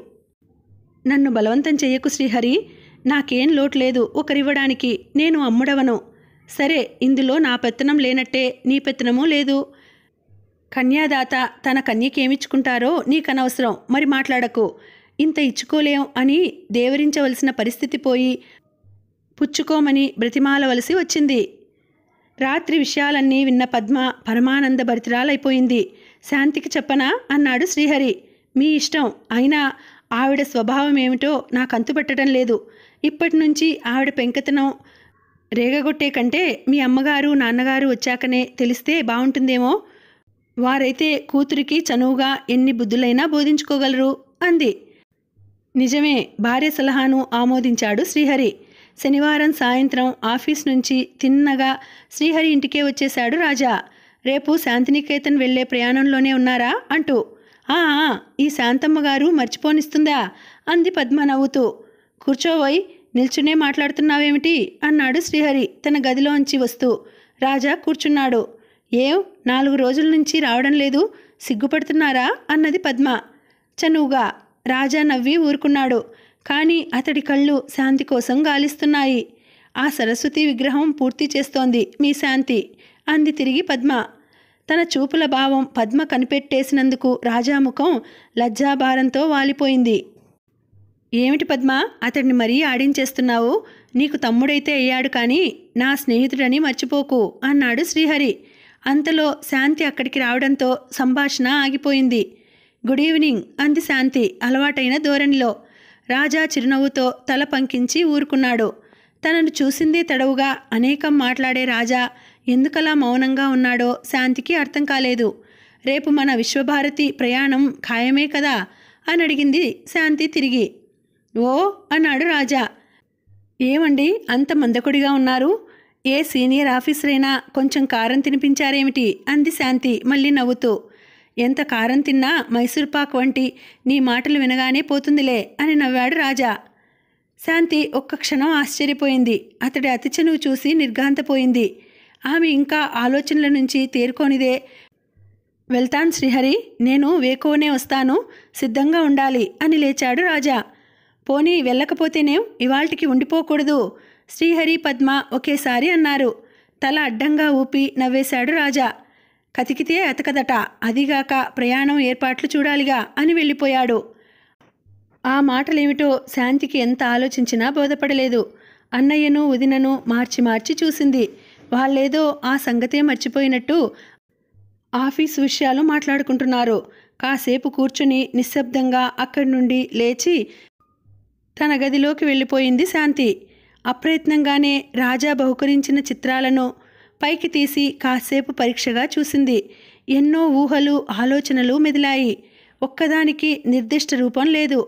నన్ను బలవంతం చెయ్యకు శ్రీహరి నాకేం లోటు లేదు ఒకరివ్వడానికి నేను అమ్ముడవను సరే ఇందులో నా పెత్తనం లేనట్టే నీ పెత్తనమూ లేదు కన్యాదాత తన కన్యకేమిచ్చుకుంటారో నీకనవసరం మరి మాట్లాడకు ఇంత ఇచ్చుకోలేం అని దేవరించవలసిన పరిస్థితి పోయి పుచ్చుకోమని బ్రతిమాలవలసి వచ్చింది రాత్రి విషయాలన్నీ విన్న పద్మ పరమానంద భరితరాలైపోయింది శాంతికి చెప్పనా అన్నాడు శ్రీహరి మీ ఇష్టం అయినా ఆవిడ స్వభావం ఏమిటో నాకు అంతుపెట్టడం లేదు ఇప్పటి నుంచి ఆవిడ పెంకతనం రేగగొట్టే కంటే మీ అమ్మగారు నాన్నగారు వచ్చాకనే తెలిస్తే బాగుంటుందేమో వారైతే కూతురికి చనువుగా ఎన్ని బుద్ధులైనా బోధించుకోగలరు అంది నిజమే భార్య సలహాను ఆమోదించాడు శ్రీహరి శనివారం సాయంత్రం ఆఫీస్ నుంచి తిన్నగా శ్రీహరి ఇంటికే వచ్చేశాడు రాజా రేపు శాంతినికేతన్ వెళ్లే ప్రయాణంలోనే ఉన్నారా అంటూ ఆ ఈ శాంతమ్మగారు మర్చిపోనిస్తుందా అంది పద్మ నవ్వుతూ కూర్చోబోయి నిల్చునే మాట్లాడుతున్నావేమిటి అన్నాడు శ్రీహరి తన గదిలోంచి వస్తూ రాజా కూర్చున్నాడు ఏం నాలుగు రోజుల నుంచి రావడం లేదు సిగ్గుపడుతున్నారా అన్నది పద్మ చనువుగా రాజా నవ్వి ఊరుకున్నాడు కానీ అతడి కళ్ళు శాంతి కోసం గాలిస్తున్నాయి ఆ సరస్వతి విగ్రహం పూర్తి చేస్తోంది మీ శాంతి అంది తిరిగి పద్మ తన చూపుల భావం పద్మ కనిపెట్టేసినందుకు రాజా ముఖం లజ్జాభారంతో వాలిపోయింది ఏమిటి పద్మ అతడిని మరీ ఆడించేస్తున్నావు నీకు తమ్ముడైతే అయ్యాడు కానీ నా స్నేహితుడని మర్చిపోకు అన్నాడు శ్రీహరి అంతలో శాంతి అక్కడికి రావడంతో సంభాషణ ఆగిపోయింది గుడ్ ఈవినింగ్ అంది శాంతి అలవాటైన ధోరణిలో రాజా చిరునవ్వుతో తల పంకించి ఊరుకున్నాడు తనను చూసిందే తడవుగా అనేకం మాట్లాడే రాజా ఎందుకలా మౌనంగా ఉన్నాడో శాంతికి అర్థం కాలేదు రేపు మన విశ్వభారతి ప్రయాణం ఖాయమే కదా అని అడిగింది శాంతి తిరిగి ఓ అన్నాడు రాజా ఏమండి అంత మందకుడిగా ఉన్నారు ఏ సీనియర్ ఆఫీసరైనా కొంచెం కారం తినిపించారేమిటి అంది శాంతి మళ్ళీ నవ్వుతూ ఎంత కారం తిన్నా మైసూర్పాక్ వంటి నీ మాటలు వినగానే పోతుందిలే అని నవ్వాడు రాజా శాంతి ఒక్క క్షణం ఆశ్చర్యపోయింది అతడి అతి చనువు చూసి నిర్ఘాంతపోయింది ఆమె ఇంకా ఆలోచనల నుంచి తేరుకోనిదే వెళ్తాను శ్రీహరి నేను వేకోనే వస్తాను సిద్ధంగా ఉండాలి అని లేచాడు రాజా పోనీ వెళ్ళకపోతేనేం ఇవాల్టికి ఉండిపోకూడదు శ్రీహరి పద్మ ఒకేసారి అన్నారు తల అడ్డంగా ఊపి నవ్వేశాడు రాజా కతికితే అతకదట అదిగాక ప్రయాణం ఏర్పాట్లు చూడాలిగా అని వెళ్ళిపోయాడు ఆ మాటలేమిటో శాంతికి ఎంత ఆలోచించినా బోధపడలేదు అన్నయ్యను వదినను మార్చి మార్చి చూసింది వాళ్ళేదో ఆ సంగతే మర్చిపోయినట్టు ఆఫీస్ విషయాలు మాట్లాడుకుంటున్నారు కాసేపు కూర్చుని నిశ్శబ్దంగా అక్కడి నుండి లేచి తన గదిలోకి వెళ్ళిపోయింది శాంతి అప్రయత్నంగానే రాజా బహుకరించిన చిత్రాలను పైకి తీసి కాసేపు పరీక్షగా చూసింది ఎన్నో ఊహలు ఆలోచనలు మెదిలాయి ఒక్కదానికి నిర్దిష్ట రూపం లేదు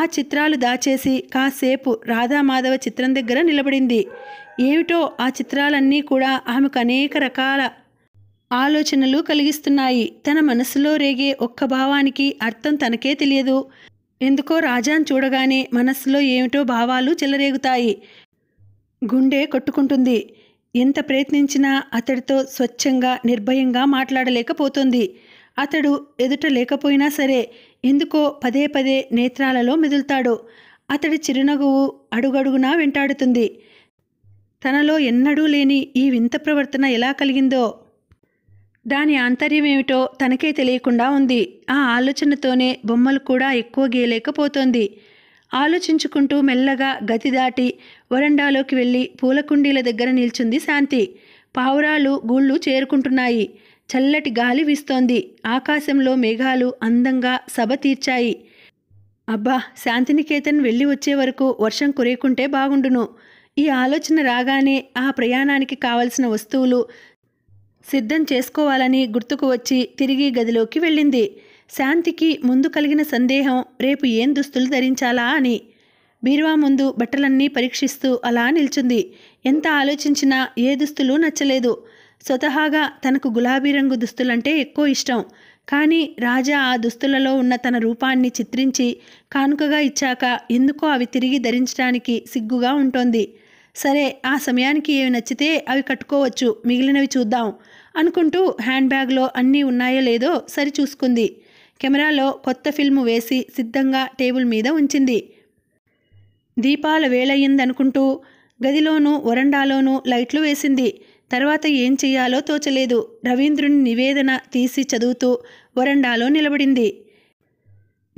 ఆ చిత్రాలు దాచేసి కాసేపు రాధామాధవ చిత్రం దగ్గర నిలబడింది ఏమిటో ఆ చిత్రాలన్నీ కూడా ఆమెకు అనేక రకాల ఆలోచనలు కలిగిస్తున్నాయి తన మనసులో రేగే ఒక్క భావానికి అర్థం తనకే తెలియదు ఎందుకో రాజాను చూడగానే మనస్సులో ఏమిటో భావాలు చెలరేగుతాయి గుండె కొట్టుకుంటుంది ఎంత ప్రయత్నించినా అతడితో స్వచ్ఛంగా నిర్భయంగా మాట్లాడలేకపోతుంది అతడు ఎదుట లేకపోయినా సరే ఎందుకో పదే పదే నేత్రాలలో మెదులుతాడు అతడి చిరునగువు అడుగడుగునా వెంటాడుతుంది తనలో ఎన్నడూ లేని ఈ వింత ప్రవర్తన ఎలా కలిగిందో దాని ఆంతర్యం ఏమిటో తనకే తెలియకుండా ఉంది ఆ ఆలోచనతోనే బొమ్మలు కూడా ఎక్కువ గీయలేకపోతోంది ఆలోచించుకుంటూ మెల్లగా గతి దాటి వరండాలోకి వెళ్ళి పూలకుండీల దగ్గర నిల్చుంది శాంతి పావురాలు గూళ్ళు చేరుకుంటున్నాయి చల్లటి గాలి వీస్తోంది ఆకాశంలో మేఘాలు అందంగా సభ తీర్చాయి అబ్బా శాంతినికేతన్ వెళ్ళి వచ్చే వరకు వర్షం కురేకుంటే బాగుండును ఈ ఆలోచన రాగానే ఆ ప్రయాణానికి కావలసిన వస్తువులు సిద్ధం చేసుకోవాలని గుర్తుకు వచ్చి తిరిగి గదిలోకి వెళ్ళింది శాంతికి ముందు కలిగిన సందేహం రేపు ఏం దుస్తులు ధరించాలా అని బీరువా ముందు బట్టలన్నీ పరీక్షిస్తూ అలా నిల్చుంది ఎంత ఆలోచించినా ఏ దుస్తులు నచ్చలేదు స్వతహాగా తనకు గులాబీ రంగు దుస్తులంటే ఎక్కువ ఇష్టం కానీ రాజా ఆ దుస్తులలో ఉన్న తన రూపాన్ని చిత్రించి కానుకగా ఇచ్చాక ఎందుకో అవి తిరిగి ధరించడానికి సిగ్గుగా ఉంటోంది సరే ఆ సమయానికి ఏవి నచ్చితే అవి కట్టుకోవచ్చు మిగిలినవి చూద్దాం అనుకుంటూ హ్యాండ్ బ్యాగ్లో అన్నీ ఉన్నాయో లేదో సరి చూసుకుంది కెమెరాలో కొత్త ఫిల్మ్ వేసి సిద్ధంగా టేబుల్ మీద ఉంచింది దీపాల వేలయ్యిందనుకుంటూ గదిలోనూ వరండాలోనూ లైట్లు వేసింది తర్వాత ఏం చేయాలో తోచలేదు రవీంద్రుని నివేదన తీసి చదువుతూ వరండాలో నిలబడింది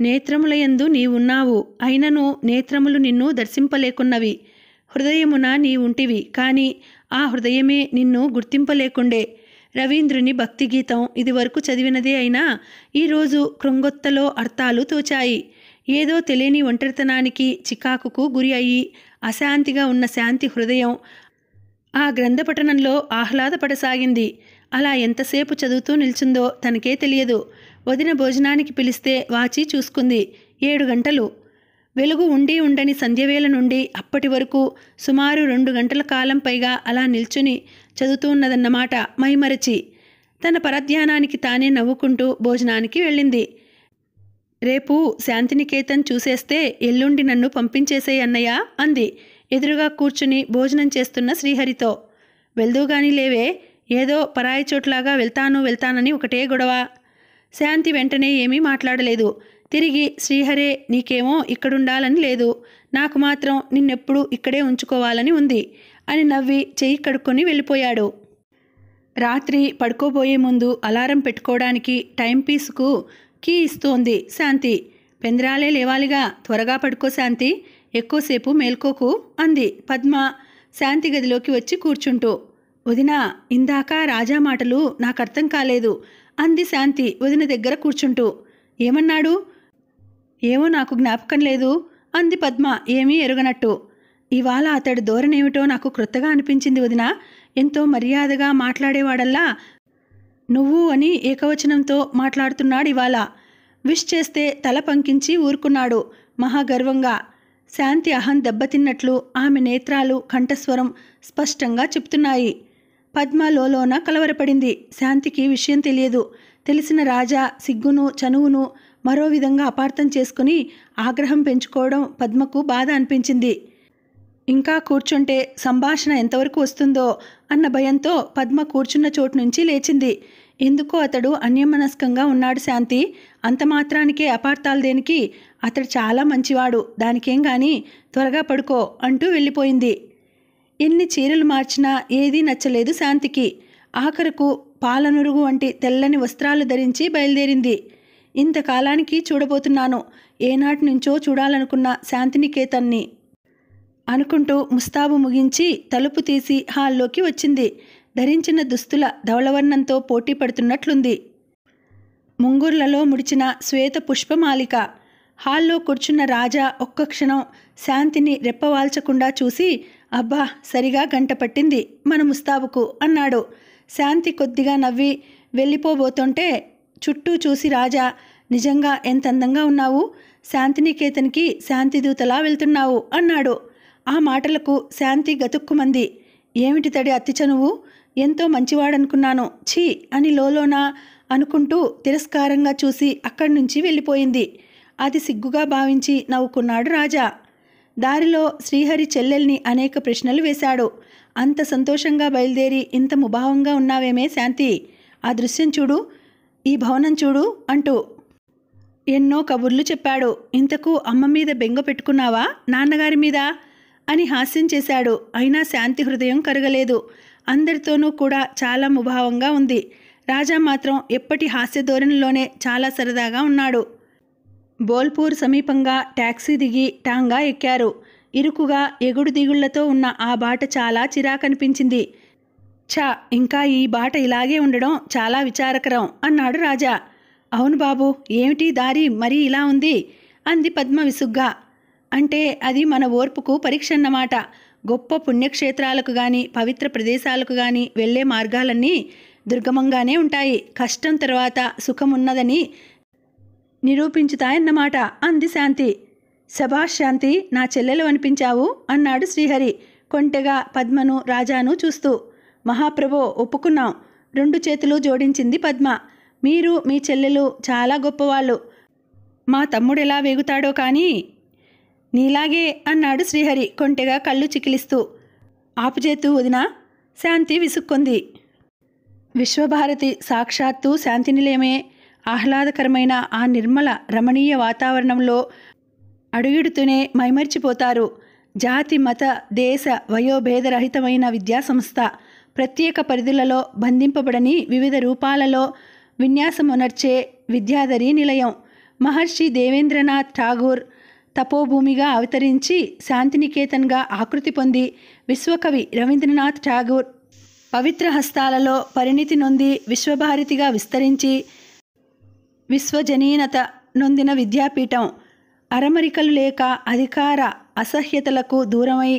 నేత్రములయందు నీవున్నావు అయినను నేత్రములు నిన్ను దర్శింపలేకున్నవి హృదయమున నీవుంటివి కానీ ఆ హృదయమే నిన్ను గుర్తింపలేకుండే రవీంద్రుని భక్తి గీతం ఇదివరకు చదివినదే అయినా ఈరోజు కృంగొత్తలో అర్థాలు తోచాయి ఏదో తెలియని ఒంటరితనానికి చికాకుకు గురి అయ్యి అశాంతిగా ఉన్న శాంతి హృదయం ఆ గ్రంథ పఠనంలో ఆహ్లాదపడసాగింది అలా ఎంతసేపు చదువుతూ నిల్చుందో తనకే తెలియదు వదిన భోజనానికి పిలిస్తే వాచి చూసుకుంది ఏడు గంటలు వెలుగు ఉండి ఉండని సంధ్యవేళ నుండి అప్పటి వరకు సుమారు రెండు గంటల కాలం పైగా అలా నిల్చుని చదువుతున్నదన్నమాట మైమరచి తన పరధ్యానానికి తానే నవ్వుకుంటూ భోజనానికి వెళ్ళింది రేపు శాంతినికేతన్ చూసేస్తే ఎల్లుండి నన్ను పంపించేసే అన్నయ్య అంది ఎదురుగా కూర్చుని భోజనం చేస్తున్న శ్రీహరితో వెళ్దూగాని లేవే ఏదో పరాయి చోట్లాగా వెళ్తాను వెళ్తానని ఒకటే గొడవ శాంతి వెంటనే ఏమీ మాట్లాడలేదు తిరిగి శ్రీహరే నీకేమో ఇక్కడుండాలని లేదు నాకు మాత్రం నిన్నెప్పుడు ఇక్కడే ఉంచుకోవాలని ఉంది అని నవ్వి చెయ్యి కడుక్కొని వెళ్ళిపోయాడు రాత్రి పడుకోబోయే ముందు అలారం పెట్టుకోవడానికి టైంపీస్కు కీ ఇస్తోంది శాంతి పెందిరాలే లేవాలిగా త్వరగా పడుకో శాంతి ఎక్కువసేపు మేల్కోకు అంది పద్మ శాంతి గదిలోకి వచ్చి కూర్చుంటూ వదిన ఇందాక రాజా మాటలు నాకు అర్థం కాలేదు అంది శాంతి వదిన దగ్గర కూర్చుంటూ ఏమన్నాడు ఏమో నాకు జ్ఞాపకం లేదు అంది పద్మ ఏమీ ఎరుగనట్టు ఇవాళ అతడి ధోరణేమిటో నాకు క్రొత్తగా అనిపించింది వదిన ఎంతో మర్యాదగా మాట్లాడేవాడల్లా నువ్వు అని ఏకవచనంతో మాట్లాడుతున్నాడు ఇవాళ విష్ చేస్తే తల పంకించి ఊరుకున్నాడు మహాగర్వంగా శాంతి అహం దెబ్బతిన్నట్లు ఆమె నేత్రాలు కంఠస్వరం స్పష్టంగా చెప్తున్నాయి లోన కలవరపడింది శాంతికి విషయం తెలియదు తెలిసిన రాజా సిగ్గును చనువును మరో విధంగా అపార్థం చేసుకుని ఆగ్రహం పెంచుకోవడం పద్మకు బాధ అనిపించింది ఇంకా కూర్చుంటే సంభాషణ ఎంతవరకు వస్తుందో అన్న భయంతో పద్మ కూర్చున్న చోటు నుంచి లేచింది ఎందుకో అతడు అన్యమనస్కంగా ఉన్నాడు శాంతి అంత మాత్రానికే అపార్థాలు దేనికి అతడు చాలా మంచివాడు దానికేం కానీ త్వరగా పడుకో అంటూ వెళ్ళిపోయింది ఎన్ని చీరలు మార్చినా ఏదీ నచ్చలేదు శాంతికి ఆఖరకు పాలనురుగు వంటి తెల్లని వస్త్రాలు ధరించి బయలుదేరింది ఇంతకాలానికి చూడబోతున్నాను ఏనాటి నుంచో చూడాలనుకున్న శాంతినికేతన్ని అనుకుంటూ ముస్తాబు ముగించి తలుపు తీసి హాల్లోకి వచ్చింది ధరించిన దుస్తుల ధవళవర్ణంతో పోటీ పడుతున్నట్లుంది ముంగుర్లలో ముడిచిన శ్వేత పుష్పమాలిక హాల్లో కూర్చున్న రాజా ఒక్క క్షణం శాంతిని రెప్పవాల్చకుండా చూసి అబ్బా సరిగా గంట పట్టింది మన ముస్తాబుకు అన్నాడు శాంతి కొద్దిగా నవ్వి వెళ్ళిపోబోతుంటే చుట్టూ చూసి రాజా నిజంగా ఎంత అందంగా ఉన్నావు శాంతినికేతన్కి శాంతిదూతలా వెళ్తున్నావు అన్నాడు ఆ మాటలకు శాంతి గతుక్కుమంది ఏమిటి తడి అత్తిచనువు ఎంతో మంచివాడనుకున్నాను ఛీ అని లోలోనా అనుకుంటూ తిరస్కారంగా చూసి అక్కడి నుంచి వెళ్ళిపోయింది అది సిగ్గుగా భావించి నవ్వుకున్నాడు రాజా దారిలో శ్రీహరి చెల్లెల్ని అనేక ప్రశ్నలు వేశాడు అంత సంతోషంగా బయలుదేరి ఇంత ముభావంగా ఉన్నావేమే శాంతి ఆ దృశ్యం చూడు ఈ భవనం చూడు అంటూ ఎన్నో కబుర్లు చెప్పాడు ఇంతకు అమ్మ మీద బెంగ పెట్టుకున్నావా నాన్నగారి మీద అని హాస్యం చేశాడు అయినా శాంతి హృదయం కరగలేదు అందరితోనూ కూడా చాలా ముభావంగా ఉంది రాజా మాత్రం ఎప్పటి హాస్య ధోరణిలోనే చాలా సరదాగా ఉన్నాడు బోల్పూర్ సమీపంగా ట్యాక్సీ దిగి టాంగా ఎక్కారు ఇరుకుగా ఎగుడు దిగుళ్లతో ఉన్న ఆ బాట చాలా చిరాకనిపించింది ఛా ఇంకా ఈ బాట ఇలాగే ఉండడం చాలా విచారకరం అన్నాడు రాజా అవును బాబు ఏమిటి దారి మరీ ఇలా ఉంది అంది పద్మ విసుగ్గా అంటే అది మన ఓర్పుకు పరీక్ష అన్నమాట గొప్ప పుణ్యక్షేత్రాలకు కానీ పవిత్ర ప్రదేశాలకు కానీ వెళ్ళే మార్గాలన్నీ దుర్గమంగానే ఉంటాయి కష్టం తర్వాత సుఖమున్నదని నిరూపించుతాయన్నమాట అంది శాంతి శభాష్ శాంతి నా చెల్లెలు అనిపించావు అన్నాడు శ్రీహరి కొంటెగా పద్మను రాజాను చూస్తూ మహాప్రభో ఒప్పుకున్నాం రెండు చేతులు జోడించింది పద్మ మీరు మీ చెల్లెలు చాలా గొప్పవాళ్ళు మా తమ్ముడు ఎలా వేగుతాడో కానీ నీలాగే అన్నాడు శ్రీహరి కొంటెగా కళ్ళు చికిలిస్తూ ఆపుచేతు వదిన శాంతి విసుక్కుంది విశ్వభారతి సాక్షాత్తు నిలయమే ఆహ్లాదకరమైన ఆ నిర్మల రమణీయ వాతావరణంలో అడుగిడుతూనే మైమర్చిపోతారు జాతి మత దేశ వయోభేదరహితమైన విద్యాసంస్థ ప్రత్యేక పరిధులలో బంధింపబడని వివిధ రూపాలలో విన్యాసమునర్చే విద్యాధరి నిలయం మహర్షి దేవేంద్రనాథ్ ఠాగూర్ తపోభూమిగా అవతరించి శాంతినికేతన్గా ఆకృతి పొంది విశ్వకవి రవీంద్రనాథ్ ఠాగూర్ పవిత్ర హస్తాలలో పరిణితి నొంది విశ్వభారతిగా విస్తరించి విశ్వజనీనత నొందిన విద్యాపీఠం అరమరికలు లేక అధికార అసహ్యతలకు దూరమై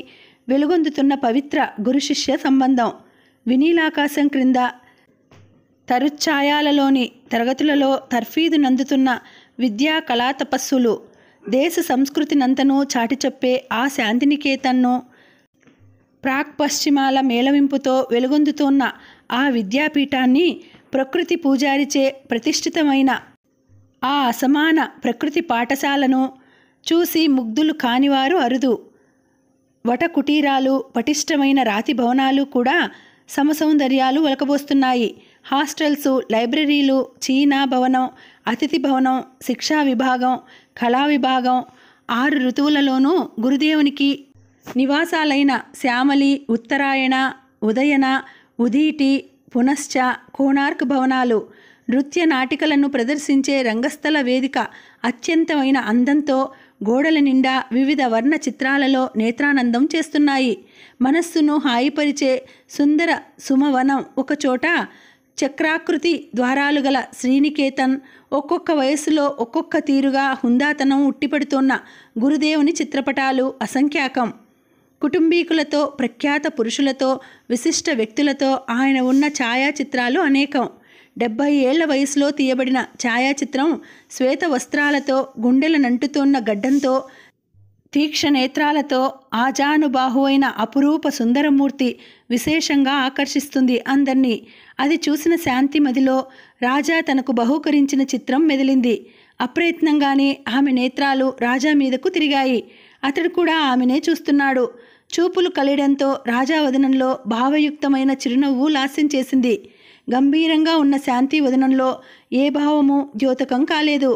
వెలుగొందుతున్న పవిత్ర గురు శిష్య సంబంధం వినీలాకాశం క్రింద తరుఛాయాలలోని తరగతులలో తర్ఫీదు నందుతున్న విద్యా కళా తపస్సులు దేశ సంస్కృతినంతనూ చాటి చెప్పే ఆ శాంతినికేతన్ను ప్రాక్ పశ్చిమాల మేళవింపుతో వెలుగొందుతోన్న ఆ విద్యాపీఠాన్ని ప్రకృతి పూజారిచే ప్రతిష్ఠితమైన ఆ అసమాన ప్రకృతి పాఠశాలను చూసి ముగ్ధులు కానివారు అరుదు వట కుటీరాలు పటిష్టమైన రాతి భవనాలు కూడా సమసౌందర్యాలు ఉలకబోస్తున్నాయి హాస్టల్సు లైబ్రరీలు చీనా భవనం అతిథి భవనం శిక్షా విభాగం కళా విభాగం ఆరు ఋతువులలోనూ గురుదేవునికి నివాసాలైన శ్యామలి ఉత్తరాయణ ఉదయన ఉదీటి పునశ్చ కోణార్క్ భవనాలు నృత్య నాటికలను ప్రదర్శించే రంగస్థల వేదిక అత్యంతమైన అందంతో గోడల నిండా వివిధ వర్ణ చిత్రాలలో నేత్రానందం చేస్తున్నాయి మనస్సును హాయిపరిచే సుందర సుమవనం ఒకచోట చక్రాకృతి ద్వారాలు గల శ్రీనికేతన్ ఒక్కొక్క వయస్సులో ఒక్కొక్క తీరుగా హుందాతనం ఉట్టిపడుతోన్న గురుదేవుని చిత్రపటాలు అసంఖ్యాకం కుటుంబీకులతో ప్రఖ్యాత పురుషులతో విశిష్ట వ్యక్తులతో ఆయన ఉన్న ఛాయాచిత్రాలు అనేకం డెబ్బై ఏళ్ల వయసులో తీయబడిన ఛాయాచిత్రం శ్వేత వస్త్రాలతో గుండెల నంటుతున్న గడ్డంతో తీక్ష నేత్రాలతో ఆజానుబాహు అయిన అపురూప సుందరమూర్తి విశేషంగా ఆకర్షిస్తుంది అందరినీ అది చూసిన శాంతి మదిలో రాజా తనకు బహూకరించిన చిత్రం మెదిలింది అప్రయత్నంగానే ఆమె నేత్రాలు రాజా మీదకు తిరిగాయి అతడు కూడా ఆమెనే చూస్తున్నాడు చూపులు కలియడంతో రాజా వదనంలో భావయుక్తమైన చిరునవ్వు లాస్యం చేసింది గంభీరంగా ఉన్న శాంతి వదనంలో ఏ భావము ద్యోతకం కాలేదు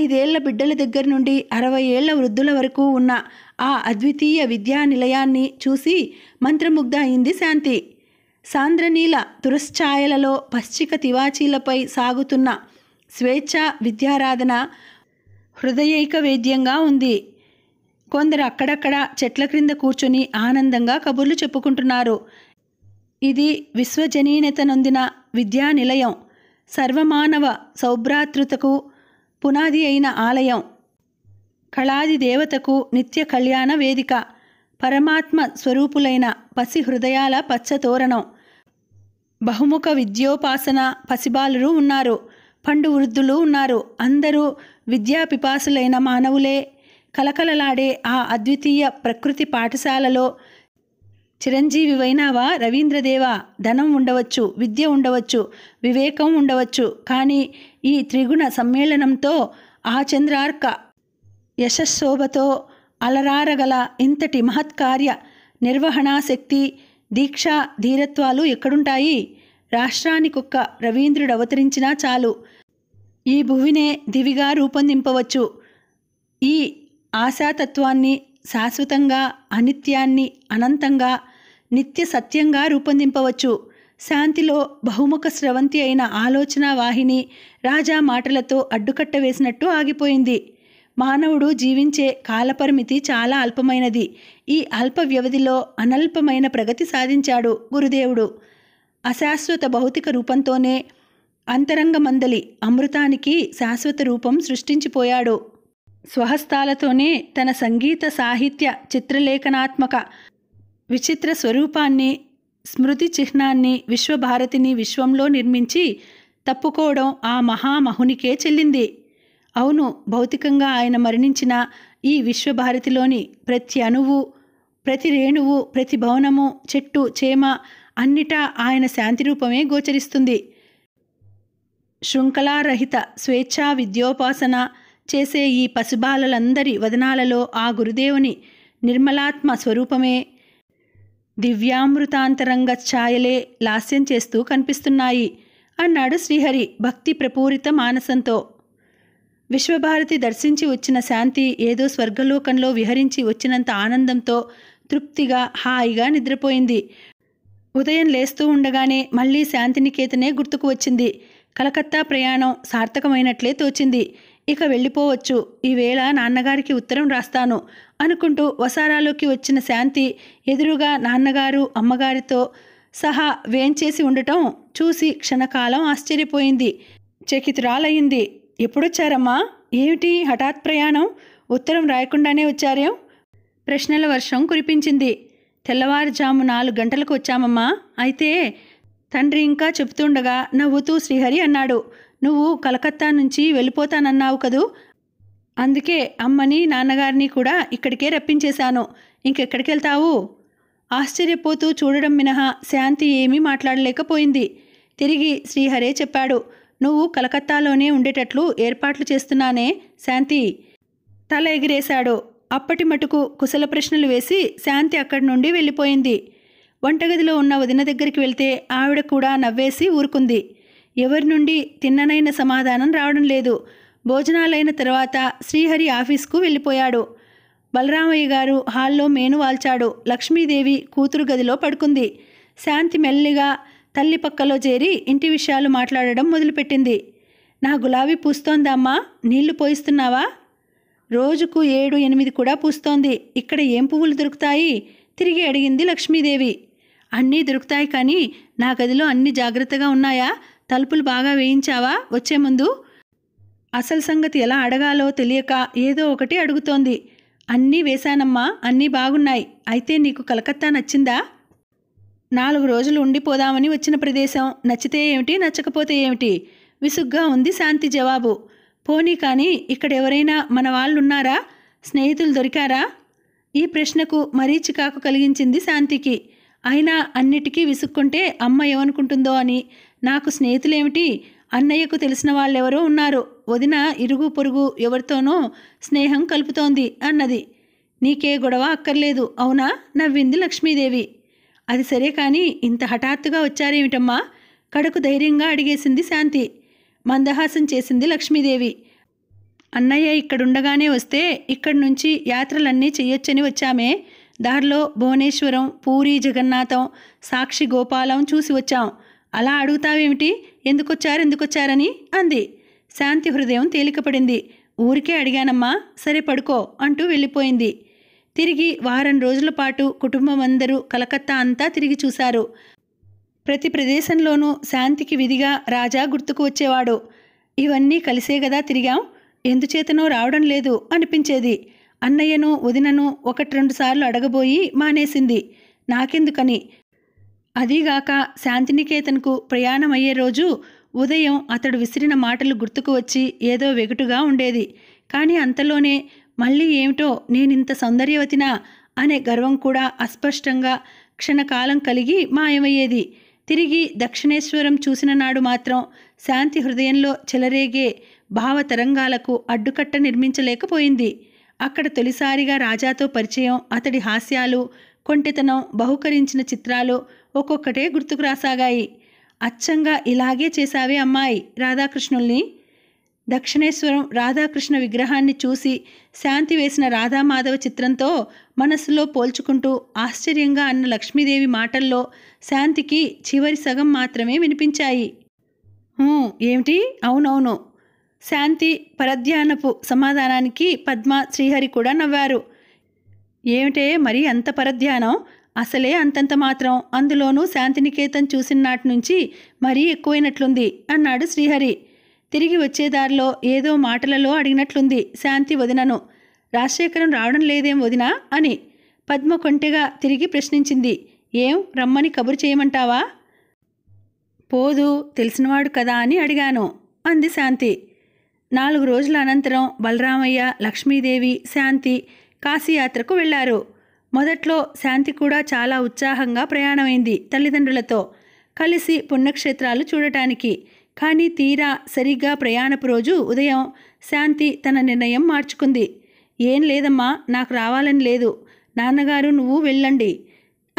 ఐదేళ్ల బిడ్డల దగ్గర నుండి అరవై ఏళ్ల వృద్ధుల వరకు ఉన్న ఆ అద్వితీయ విద్యా నిలయాన్ని చూసి మంత్రముగ్ధ అయింది శాంతి సాంద్రనీల తురశ్ఛాయలలో పశ్చిక తివాచీలపై సాగుతున్న స్వేచ్ఛ విద్యారాధన హృదయైక వేద్యంగా ఉంది కొందరు అక్కడక్కడ చెట్ల క్రింద కూర్చొని ఆనందంగా కబుర్లు చెప్పుకుంటున్నారు ఇది విశ్వజనీనత నొందిన విద్యానిలయం సర్వమానవ సౌభ్రాతృతకు పునాది అయిన ఆలయం కళాది దేవతకు నిత్య కళ్యాణ వేదిక పరమాత్మ స్వరూపులైన పసి హృదయాల పచ్చతోరణం బహుముఖ విద్యోపాసన పసిబాలురు ఉన్నారు పండు వృద్ధులు ఉన్నారు అందరూ విద్యాపిపాసులైన మానవులే కలకలలాడే ఆ అద్వితీయ ప్రకృతి పాఠశాలలో చిరంజీవి వైనావా రవీంద్రదేవ ధనం ఉండవచ్చు విద్య ఉండవచ్చు వివేకం ఉండవచ్చు కానీ ఈ త్రిగుణ సమ్మేళనంతో ఆ చంద్రార్క యశస్శోభతో అలరారగల ఇంతటి మహత్కార్య నిర్వహణాశక్తి శక్తి దీక్ష ధీరత్వాలు ఎక్కడుంటాయి రాష్ట్రానికొక్క రవీంద్రుడు అవతరించినా చాలు ఈ భువినే దివిగా రూపొందింపవచ్చు ఈ ఆశాతత్వాన్ని శాశ్వతంగా అనిత్యాన్ని అనంతంగా నిత్య సత్యంగా రూపొందింపవచ్చు శాంతిలో బహుముఖ స్రవంతి అయిన ఆలోచన వాహిని రాజా మాటలతో అడ్డుకట్ట వేసినట్టు ఆగిపోయింది మానవుడు జీవించే కాలపరిమితి చాలా అల్పమైనది ఈ అల్ప వ్యవధిలో అనల్పమైన ప్రగతి సాధించాడు గురుదేవుడు అశాశ్వత భౌతిక రూపంతోనే అంతరంగమందలి అమృతానికి శాశ్వత రూపం సృష్టించిపోయాడు స్వహస్తాలతోనే తన సంగీత సాహిత్య చిత్రలేఖనాత్మక విచిత్ర స్వరూపాన్ని స్మృతి చిహ్నాన్ని విశ్వభారతిని విశ్వంలో నిర్మించి తప్పుకోవడం ఆ మహామహునికే చెల్లింది అవును భౌతికంగా ఆయన మరణించిన ఈ విశ్వభారతిలోని ప్రతి అణువు ప్రతి రేణువు ప్రతి భవనము చెట్టు చేమ అన్నిటా ఆయన శాంతి రూపమే గోచరిస్తుంది శృంఖలారహిత స్వేచ్ఛా విద్యోపాసన చేసే ఈ పశుబాలలందరి వదనాలలో ఆ గురుదేవుని నిర్మలాత్మ స్వరూపమే దివ్యామృతాంతరంగ ఛాయలే లాస్యం చేస్తూ కనిపిస్తున్నాయి అన్నాడు శ్రీహరి భక్తి ప్రపూరిత మానసంతో విశ్వభారతి దర్శించి వచ్చిన శాంతి ఏదో స్వర్గలోకంలో విహరించి వచ్చినంత ఆనందంతో తృప్తిగా హాయిగా నిద్రపోయింది ఉదయం లేస్తూ ఉండగానే మళ్ళీ శాంతినికేతనే గుర్తుకు వచ్చింది కలకత్తా ప్రయాణం సార్థకమైనట్లే తోచింది ఇక వెళ్ళిపోవచ్చు ఈవేళ నాన్నగారికి ఉత్తరం రాస్తాను అనుకుంటూ వసారాలోకి వచ్చిన శాంతి ఎదురుగా నాన్నగారు అమ్మగారితో సహా వేంచేసి ఉండటం చూసి క్షణకాలం ఆశ్చర్యపోయింది చకితురాలయ్యింది ఎప్పుడొచ్చారమ్మా ఏమిటి హఠాత్ ప్రయాణం ఉత్తరం రాయకుండానే వచ్చారేం ప్రశ్నల వర్షం కురిపించింది తెల్లవారుజాము నాలుగు గంటలకు వచ్చామమ్మా అయితే తండ్రి ఇంకా చెబుతుండగా నవ్వుతూ శ్రీహరి అన్నాడు నువ్వు కలకత్తా నుంచి వెళ్ళిపోతానన్నావు కదూ అందుకే అమ్మని నాన్నగారిని కూడా ఇక్కడికే రప్పించేశాను ఇంకెక్కడికి వెళ్తావు ఆశ్చర్యపోతూ చూడడం మినహా శాంతి ఏమీ మాట్లాడలేకపోయింది తిరిగి శ్రీహరే చెప్పాడు నువ్వు కలకత్తాలోనే ఉండేటట్లు ఏర్పాట్లు చేస్తున్నానే శాంతి తల ఎగిరేశాడు అప్పటి మటుకు కుశల ప్రశ్నలు వేసి శాంతి అక్కడి నుండి వెళ్ళిపోయింది వంటగదిలో ఉన్న వదిన దగ్గరికి వెళ్తే ఆవిడ కూడా నవ్వేసి ఊరుకుంది ఎవరి నుండి తిన్ననైన సమాధానం రావడం లేదు భోజనాలైన తర్వాత శ్రీహరి ఆఫీస్కు వెళ్ళిపోయాడు బలరామయ్య గారు హాల్లో మేను వాల్చాడు లక్ష్మీదేవి కూతురు గదిలో పడుకుంది శాంతి మెల్లిగా తల్లి పక్కలో చేరి ఇంటి విషయాలు మాట్లాడడం మొదలుపెట్టింది నా గులాబీ పూస్తోందమ్మా నీళ్లు పోయిస్తున్నావా రోజుకు ఏడు ఎనిమిది కూడా పూస్తోంది ఇక్కడ ఏం పువ్వులు దొరుకుతాయి తిరిగి అడిగింది లక్ష్మీదేవి అన్నీ దొరుకుతాయి కానీ నా గదిలో అన్ని జాగ్రత్తగా ఉన్నాయా తలుపులు బాగా వేయించావా వచ్చే ముందు అసలు సంగతి ఎలా అడగాలో తెలియక ఏదో ఒకటి అడుగుతోంది అన్నీ వేశానమ్మా అన్నీ బాగున్నాయి అయితే నీకు కలకత్తా నచ్చిందా నాలుగు రోజులు ఉండిపోదామని వచ్చిన ప్రదేశం నచ్చితే ఏమిటి నచ్చకపోతే ఏమిటి విసుగ్గా ఉంది శాంతి జవాబు పోనీ కానీ ఇక్కడ ఎవరైనా మన వాళ్ళున్నారా స్నేహితులు దొరికారా ఈ ప్రశ్నకు మరీ చికాకు కలిగించింది శాంతికి అయినా అన్నిటికీ విసుక్కుంటే అమ్మ ఏమనుకుంటుందో అని నాకు స్నేహితులేమిటి అన్నయ్యకు తెలిసిన వాళ్ళెవరో ఉన్నారు వదిన ఇరుగు పొరుగు ఎవరితోనో స్నేహం కలుపుతోంది అన్నది నీకే గొడవ అక్కర్లేదు అవునా నవ్వింది లక్ష్మీదేవి అది సరే కానీ ఇంత హఠాత్తుగా వచ్చారేమిటమ్మా కడుకు ధైర్యంగా అడిగేసింది శాంతి మందహాసం చేసింది లక్ష్మీదేవి అన్నయ్య ఇక్కడుండగానే వస్తే ఇక్కడి నుంచి యాత్రలన్నీ చెయ్యొచ్చని వచ్చామే దారిలో భువనేశ్వరం పూరి జగన్నాథం సాక్షి గోపాలం చూసి వచ్చాం అలా అడుగుతావేమిటి ఎందుకొచ్చారు ఎందుకొచ్చారని అంది శాంతి హృదయం తేలికపడింది ఊరికే అడిగానమ్మా సరే పడుకో అంటూ వెళ్ళిపోయింది తిరిగి వారం రోజుల పాటు కుటుంబం అందరూ కలకత్తా అంతా తిరిగి చూశారు ప్రతి ప్రదేశంలోనూ శాంతికి విధిగా రాజా గుర్తుకు వచ్చేవాడు ఇవన్నీ కలిసే కదా తిరిగాం ఎందుచేతనో రావడం లేదు అనిపించేది అన్నయ్యను వదినను ఒకటి రెండు సార్లు అడగబోయి మానేసింది నాకెందుకని అదీగాక శాంతినికేతన్కు ప్రయాణమయ్యే రోజు ఉదయం అతడు విసిరిన మాటలు గుర్తుకు వచ్చి ఏదో వెగుటుగా ఉండేది కానీ అంతలోనే మళ్ళీ ఏమిటో నేనింత సౌందర్యవతినా అనే గర్వం కూడా అస్పష్టంగా క్షణకాలం కలిగి మాయమయ్యేది తిరిగి దక్షిణేశ్వరం చూసిన నాడు మాత్రం శాంతి హృదయంలో చెలరేగే భావతరంగాలకు అడ్డుకట్ట నిర్మించలేకపోయింది అక్కడ తొలిసారిగా రాజాతో పరిచయం అతడి హాస్యాలు కొంటితనం బహుకరించిన చిత్రాలు ఒక్కొక్కటే గుర్తుకు రాసాగాయి అచ్చంగా ఇలాగే చేశావే అమ్మాయి రాధాకృష్ణుల్ని దక్షిణేశ్వరం రాధాకృష్ణ విగ్రహాన్ని చూసి శాంతి వేసిన రాధామాధవ చిత్రంతో మనస్సులో పోల్చుకుంటూ ఆశ్చర్యంగా అన్న లక్ష్మీదేవి మాటల్లో శాంతికి చివరి సగం మాత్రమే వినిపించాయి ఏమిటి అవునవును శాంతి పరధ్యానపు సమాధానానికి పద్మ శ్రీహరి కూడా నవ్వారు ఏమిటే మరి అంత పరధ్యానం అసలే అంతంత మాత్రం అందులోనూ శాంతినికేతన్ చూసిన నాటి నుంచి మరీ ఎక్కువైనట్లుంది అన్నాడు శ్రీహరి తిరిగి వచ్చేదారిలో ఏదో మాటలలో అడిగినట్లుంది శాంతి వదినను రాజశేఖరం రావడం లేదేం వదినా అని పద్మ కొంటెగా తిరిగి ప్రశ్నించింది ఏం రమ్మని కబురు చేయమంటావా పోదు తెలిసినవాడు కదా అని అడిగాను అంది శాంతి నాలుగు రోజుల అనంతరం బలరామయ్య లక్ష్మీదేవి శాంతి కాశీయాత్రకు వెళ్లారు మొదట్లో శాంతి కూడా చాలా ఉత్సాహంగా ప్రయాణమైంది తల్లిదండ్రులతో కలిసి పుణ్యక్షేత్రాలు చూడటానికి కానీ తీరా సరిగ్గా ప్రయాణపు రోజు ఉదయం శాంతి తన నిర్ణయం మార్చుకుంది ఏం లేదమ్మా నాకు రావాలని లేదు నాన్నగారు నువ్వు వెళ్ళండి